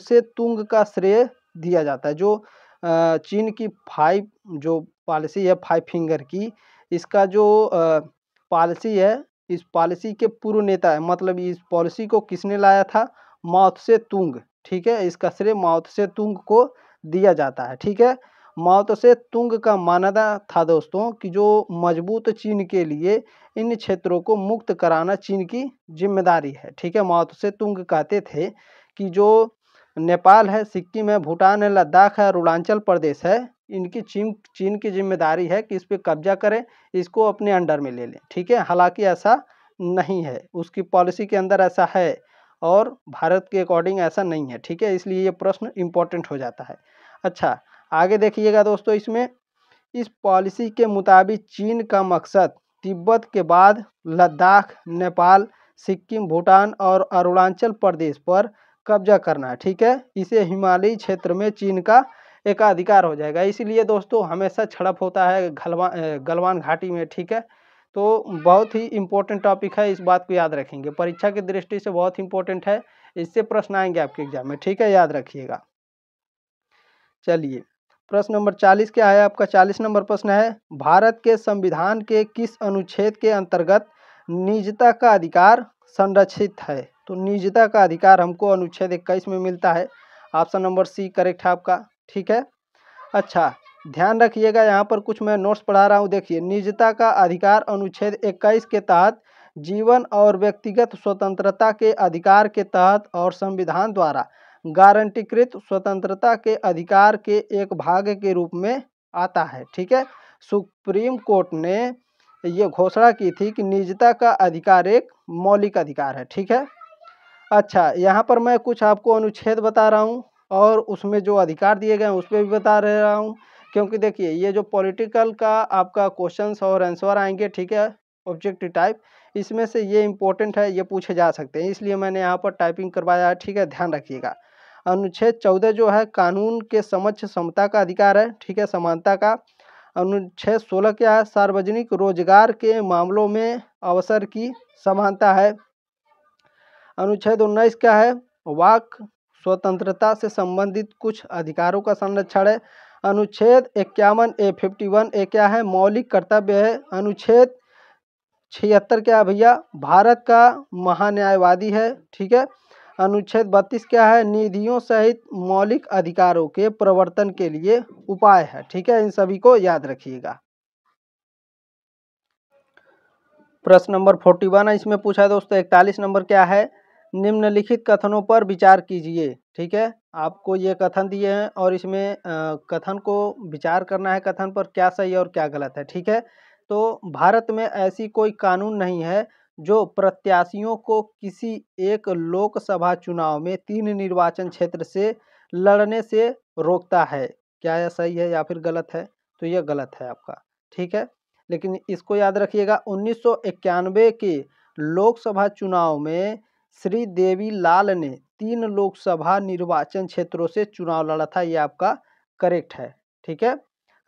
से तुंग का श्रेय दिया जाता है जो चीन की फाइव जो पॉलिसी है फाइव फिंगर की इसका जो पॉलिसी है इस पॉलिसी के पूर्व नेता है मतलब इस पॉलिसी को किसने लाया था माउथ से तुंग ठीक है इसका श्रेय माउथ से तुंग को दिया जाता है ठीक है माउथ से तुंग का मानना था दोस्तों कि जो मजबूत चीन के लिए इन क्षेत्रों को मुक्त कराना चीन की जिम्मेदारी है ठीक है माउथ से तुंग कहते थे कि जो नेपाल है सिक्किम है भूटान है लद्दाख है अरुणाचल प्रदेश है इनकी चीन चीन की जिम्मेदारी है कि इस पर कब्जा करें इसको अपने अंडर में ले लें ठीक है हालांकि ऐसा नहीं है उसकी पॉलिसी के अंदर ऐसा है और भारत के अकॉर्डिंग ऐसा नहीं है ठीक है इसलिए ये प्रश्न इम्पोर्टेंट हो जाता है अच्छा आगे देखिएगा दोस्तों इसमें इस पॉलिसी के मुताबिक चीन का मकसद तिब्बत के बाद लद्दाख नेपाल सिक्किम भूटान और अरुणाचल प्रदेश पर कब्जा करना है ठीक है इसे हिमालयी क्षेत्र में चीन का एकाधिकार हो जाएगा इसीलिए दोस्तों हमेशा छड़प होता है घलवान गलवान घाटी में ठीक है तो बहुत ही इम्पोर्टेंट टॉपिक है इस बात को याद रखेंगे परीक्षा की दृष्टि से बहुत इंपॉर्टेंट है इससे प्रश्न आएंगे आपके एग्जाम में ठीक है याद रखिएगा चलिए प्रश्न नंबर चालीस क्या है आपका चालीस नंबर प्रश्न है भारत के संविधान के किस अनुच्छेद के अंतर्गत निजता का अधिकार संरक्षित है तो निजता का अधिकार हमको अनुच्छेद इक्कीस में मिलता है ऑप्शन नंबर सी करेक्ट है आपका ठीक है अच्छा ध्यान रखिएगा यहाँ पर कुछ मैं नोट्स पढ़ा रहा हूँ देखिए निजता का अधिकार अनुच्छेद इक्कीस के तहत जीवन और व्यक्तिगत स्वतंत्रता के अधिकार के तहत और संविधान द्वारा गारंटीकृत स्वतंत्रता के अधिकार के एक भाग के रूप में आता है ठीक है सुप्रीम कोर्ट ने ये घोषणा की थी कि निजता का अधिकार एक मौलिक अधिकार है ठीक है अच्छा यहाँ पर मैं कुछ आपको अनुच्छेद बता रहा हूँ और उसमें जो अधिकार दिए गए हैं उस पर भी बता रहा हूँ क्योंकि देखिए ये जो पॉलिटिकल का आपका क्वेश्चन और आंसर आएंगे ठीक है ऑब्जेक्टिव टाइप इसमें से ये इम्पोर्टेंट है ये पूछे जा सकते हैं इसलिए मैंने यहाँ पर टाइपिंग करवाया है ठीक है ध्यान रखिएगा अनुच्छेद चौदह जो है कानून के समक्ष समता का अधिकार है ठीक है समानता का अनुच्छेद सोलह क्या है सार्वजनिक रोजगार के मामलों में अवसर की समानता है अनुच्छेद उन्नीस क्या है वाक स्वतंत्रता से संबंधित कुछ अधिकारों का संरक्षण है अनुच्छेद इक्यावन ए फिफ्टी वन ए क्या है मौलिक कर्तव्य है अनुच्छेद छिहत्तर क्या है भैया भारत का महान्यायवादी है ठीक है अनुच्छेद बत्तीस क्या है निधियों सहित मौलिक अधिकारों के प्रवर्तन के लिए उपाय है ठीक है इन सभी को याद रखिएगा प्रश्न नंबर फोर्टी वन है इसमें पूछा है दोस्तों इकतालीस नंबर क्या है निम्नलिखित कथनों पर विचार कीजिए ठीक है आपको ये कथन दिए हैं और इसमें आ, कथन को विचार करना है कथन पर क्या सही और क्या गलत है ठीक है तो भारत में ऐसी कोई कानून नहीं है जो प्रत्याशियों को किसी एक लोकसभा चुनाव में तीन निर्वाचन क्षेत्र से लड़ने से रोकता है क्या यह सही है या फिर गलत है तो यह गलत है आपका ठीक है लेकिन इसको याद रखिएगा उन्नीस के लोकसभा चुनाव में श्री देवी लाल ने तीन लोकसभा निर्वाचन क्षेत्रों से चुनाव लड़ा था ये आपका करेक्ट है ठीक है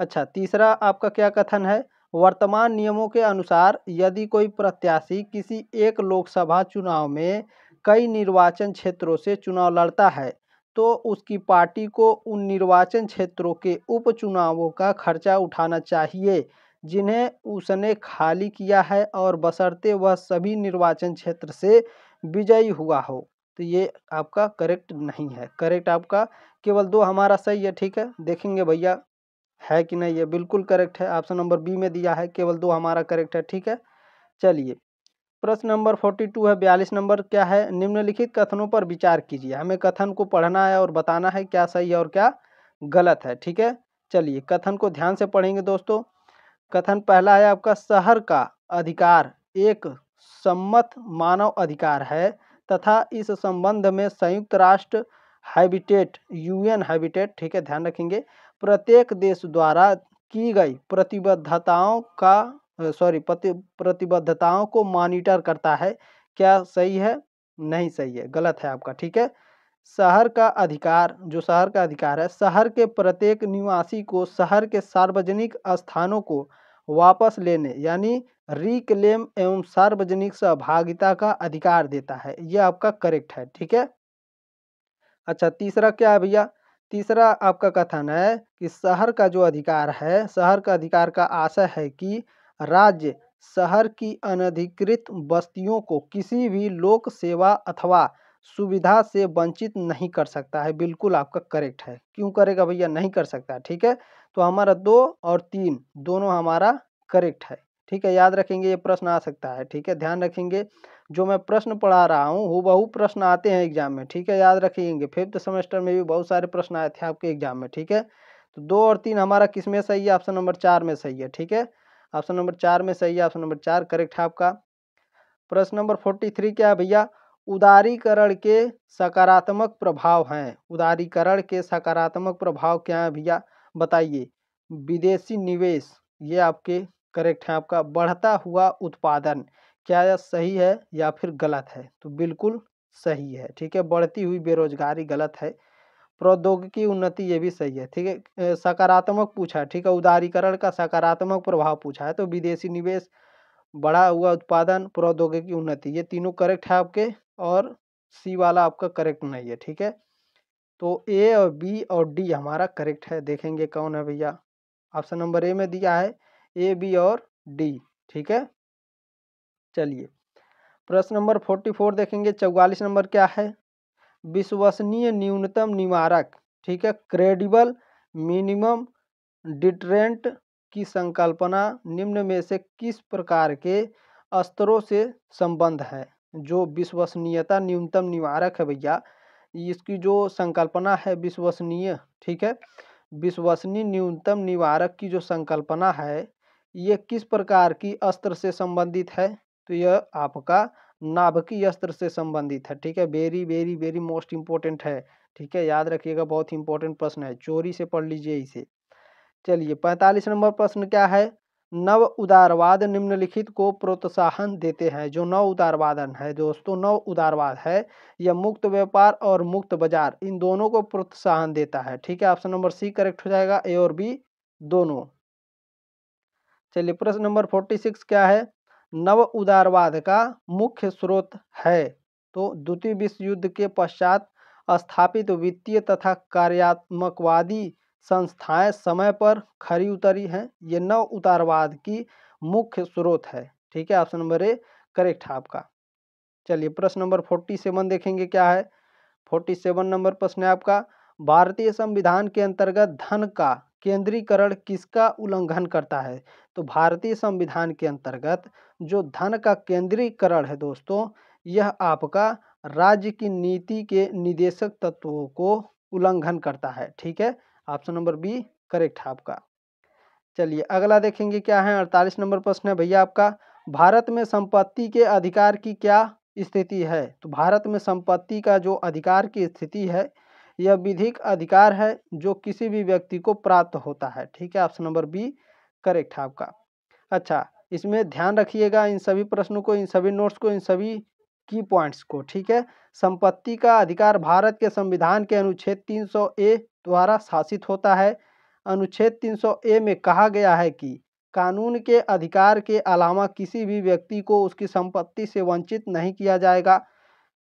अच्छा तीसरा आपका क्या कथन है वर्तमान नियमों के अनुसार यदि कोई प्रत्याशी किसी एक लोकसभा चुनाव में कई निर्वाचन क्षेत्रों से चुनाव लड़ता है तो उसकी पार्टी को उन निर्वाचन क्षेत्रों के उपचुनावों का खर्चा उठाना चाहिए जिन्हें उसने खाली किया है और बसरते वह सभी निर्वाचन क्षेत्र से विजयी हुआ हो तो ये आपका करेक्ट नहीं है करेक्ट आपका केवल दो हमारा सही है ठीक है देखेंगे भैया है कि नहीं ये बिल्कुल करेक्ट है ऑप्शन नंबर बी में दिया है केवल दो हमारा करेक्ट है ठीक है चलिए प्रश्न नंबर फोर्टी टू है बयालीस नंबर क्या है निम्नलिखित कथनों पर विचार कीजिए हमें कथन को पढ़ना है और बताना है क्या सही है और क्या गलत है ठीक है चलिए कथन को ध्यान से पढ़ेंगे दोस्तों कथन पहला है आपका शहर का अधिकार एक सम्मत मानव अधिकार है तथा इस संबंध में संयुक्त राष्ट्र हैबिटेट यूएन हैबिटेट ठीक है ध्यान रखेंगे प्रत्येक देश द्वारा की गई प्रतिबद्धताओं का सॉरी प्रति प्रतिबद्धताओं को मॉनिटर करता है क्या सही है नहीं सही है गलत है आपका ठीक है शहर का अधिकार जो शहर का अधिकार है शहर के प्रत्येक निवासी को शहर के सार्वजनिक स्थानों को वापस लेने यानी रिक्लेम एवं सार्वजनिक सहभागिता का अधिकार देता है यह आपका करेक्ट है ठीक है अच्छा तीसरा क्या है भैया तीसरा आपका कथन है कि शहर का जो अधिकार है शहर का अधिकार का आशय है कि राज्य शहर की अनधिकृत बस्तियों को किसी भी लोक सेवा अथवा सुविधा से वंचित नहीं कर सकता है बिल्कुल आपका करेक्ट है क्यों करेगा भैया नहीं कर सकता ठीक है तो हमारा दो और तीन दोनों हमारा करेक्ट है ठीक है याद रखेंगे ये प्रश्न आ सकता है ठीक है ध्यान रखेंगे जो मैं प्रश्न पढ़ा रहा हूँ वो बहु प्रश्न आते हैं एग्जाम में ठीक है याद रखेंगे फिफ्थ सेमेस्टर में भी बहुत सारे प्रश्न आए थे आपके एग्जाम में ठीक है तो दो और तीन हमारा किस में सही है ऑप्शन नंबर चार में सही है ठीक है ऑप्शन नंबर चार में सही है ऑप्शन नंबर चार करेक्ट है आपका प्रश्न नंबर फोर्टी थ्री क्या है भैया उदारीकरण के सकारात्मक प्रभाव हैं उदारीकरण के सकारात्मक प्रभाव क्या है भैया बताइए विदेशी निवेश ये आपके करेक्ट है आपका बढ़ता हुआ उत्पादन क्या यह सही है या फिर गलत है तो बिल्कुल सही है ठीक है बढ़ती हुई बेरोजगारी गलत है प्रौद्योगिकी उन्नति ये भी सही है ठीक है सकारात्मक पूछा ठीक है उदारीकरण का सकारात्मक प्रभाव पूछा है तो विदेशी निवेश बढ़ा हुआ उत्पादन प्रौद्योगिकी उन्नति ये तीनों करेक्ट है आपके और सी वाला आपका करेक्ट नहीं है ठीक है तो ए और बी और डी हमारा करेक्ट है देखेंगे कौन है भैया ऑप्शन नंबर ए में दिया है ए बी और डी ठीक है चलिए प्रश्न नंबर फोर्टी फोर देखेंगे चौवालीस नंबर क्या है विश्वसनीय न्यूनतम निवारक ठीक है क्रेडिबल मिनिमम डिटरेंट की संकल्पना निम्न में से किस प्रकार के स्तरों से संबंध है जो विश्वसनीयता न्यूनतम निवारक है भैया इसकी जो संकल्पना है विश्वसनीय ठीक है विश्वसनीय न्यूनतम निवारक की जो संकल्पना है ये किस प्रकार की अस्त्र से संबंधित है तो यह आपका नाभिकीय अस्त्र से संबंधित है ठीक है very very very most important है ठीक है याद रखिएगा बहुत इंपॉर्टेंट प्रश्न है चोरी से पढ़ लीजिए इसे चलिए पैंतालीस नंबर प्रश्न क्या है नव उदारवाद निम्नलिखित को प्रोत्साहन देते हैं जो नव उदारवादन है दोस्तों नव उदारवाद है यह मुक्त व्यापार और मुक्त बाजार इन दोनों को प्रोत्साहन देता है ठीक है ऑप्शन नंबर सी करेक्ट हो जाएगा ए और बी दोनों चलिए प्रश्न नंबर फोर्टी सिक्स क्या है नव उदारवाद का मुख्य स्रोत है तो द्वितीय विश्व युद्ध के पश्चात स्थापित वित्तीय तथा कार्यात्मकवादी संस्थाएं समय पर खरी उतरी हैं ये नव उतारवाद की मुख्य स्रोत है ठीक है ऑप्शन नंबर ए करेक्ट है आपका चलिए प्रश्न नंबर फोर्टी सेवन देखेंगे क्या है फोर्टी सेवन नंबर प्रश्न है आपका भारतीय संविधान के अंतर्गत धन का केंद्रीकरण किसका उल्लंघन करता है तो भारतीय संविधान के अंतर्गत जो धन का केंद्रीकरण है दोस्तों यह आपका राज्य की नीति के निदेशक तत्वों को उल्लंघन करता है ठीक है ऑप्शन नंबर बी करेक्ट है आपका चलिए अगला देखेंगे क्या है अड़तालीस नंबर प्रश्न है भैया आपका भारत में संपत्ति के अधिकार की क्या स्थिति है तो भारत में संपत्ति का जो अधिकार की स्थिति है यह विधिक अधिकार है जो किसी भी व्यक्ति को प्राप्त होता है ठीक है ऑप्शन नंबर बी करेक्ट है आपका अच्छा इसमें ध्यान रखिएगा इन सभी प्रश्नों को इन सभी नोट्स को इन सभी की पॉइंट्स को ठीक है संपत्ति का अधिकार भारत के संविधान के अनुच्छेद 300 ए द्वारा शासित होता है अनुच्छेद 300 ए में कहा गया है कि कानून के अधिकार के अलावा किसी भी व्यक्ति को उसकी संपत्ति से वंचित नहीं किया जाएगा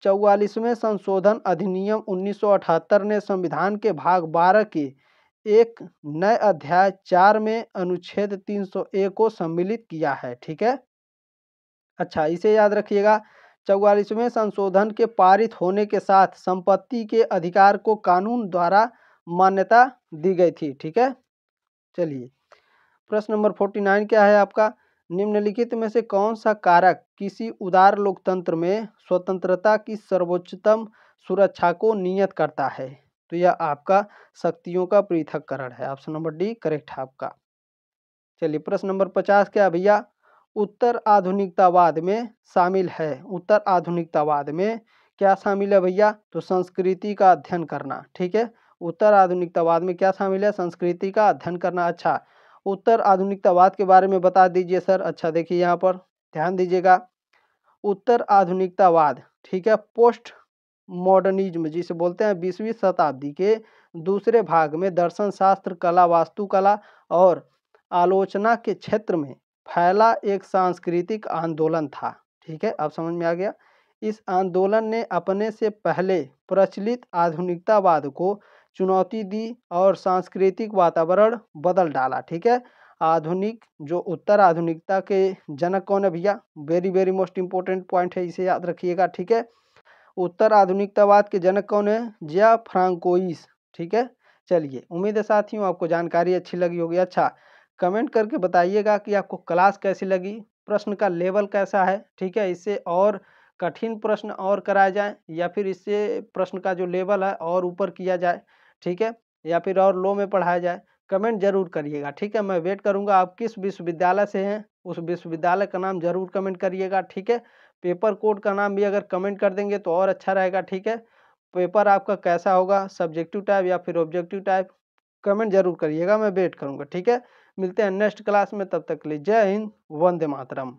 चौवालीसवें संशोधन अधिनियम 1978 ने संविधान के भाग 12 के एक नए अध्याय चार में अनुच्छेद ए को सम्मिलित किया है ठीक है अच्छा इसे याद रखिएगा चौवालीसवें संशोधन के पारित होने के साथ संपत्ति के अधिकार को कानून द्वारा मान्यता दी गई थी ठीक है चलिए प्रश्न नंबर फोर्टी नाइन क्या है आपका निम्नलिखित में से कौन सा कारक किसी उदार लोकतंत्र में स्वतंत्रता की सर्वोच्चतम सुरक्षा को नियत करता है तो यह आपका शक्तियों का पृथककरण है ऑप्शन नंबर डी करेक्ट है आपका चलिए प्रश्न नंबर पचास क्या भैया उत्तर आधुनिकतावाद में शामिल है उत्तर आधुनिकतावाद में क्या शामिल है भैया तो संस्कृति का अध्ययन करना ठीक है उत्तर आधुनिकतावाद में क्या शामिल है संस्कृति का अध्ययन करना अच्छा उत्तर आधुनिकतावाद के बारे में बता दीजिए सर अच्छा देखिए यहाँ पर ध्यान दीजिएगा उत्तर आधुनिकतावाद ठीक है पोस्ट मॉडर्निज्म जिसे बोलते हैं बीसवीं शताब्दी के दूसरे भाग में दर्शन शास्त्र कला वास्तुकला और आलोचना के क्षेत्र में फैला एक सांस्कृतिक आंदोलन था ठीक है अब समझ में आ गया इस आंदोलन ने अपने से पहले प्रचलित आधुनिकतावाद को चुनौती दी और सांस्कृतिक वातावरण बदल डाला ठीक है आधुनिक जो उत्तर आधुनिकता के जनक कौन है भैया very very most important point है इसे याद रखिएगा ठीक है उत्तर आधुनिकतावाद के जनक कौन है जिया फ्रांकोइस ठीक है चलिए उम्मीद है साथियों आपको जानकारी अच्छी लगी होगी अच्छा कमेंट करके बताइएगा कि आपको क्लास कैसी लगी प्रश्न का लेवल कैसा है ठीक है इससे और कठिन प्रश्न और कराए जाए या फिर इससे प्रश्न का जो लेवल है और ऊपर किया जाए ठीक है या फिर और लो में पढ़ाया जाए कमेंट जरूर करिएगा ठीक है मैं वेट करूंगा आप किस विश्वविद्यालय से हैं उस विश्वविद्यालय का नाम जरूर कमेंट करिएगा ठीक है पेपर कोड का नाम भी अगर कमेंट कर देंगे तो और अच्छा रहेगा ठीक है पेपर आपका कैसा होगा सब्जेक्टिव टाइप या फिर ऑब्जेक्टिव टाइप कमेंट जरूर करिएगा मैं वेट करूँगा ठीक है मिलते हैं नेक्स्ट क्लास में तब तक के लिए जय हिंद वंदे मातरम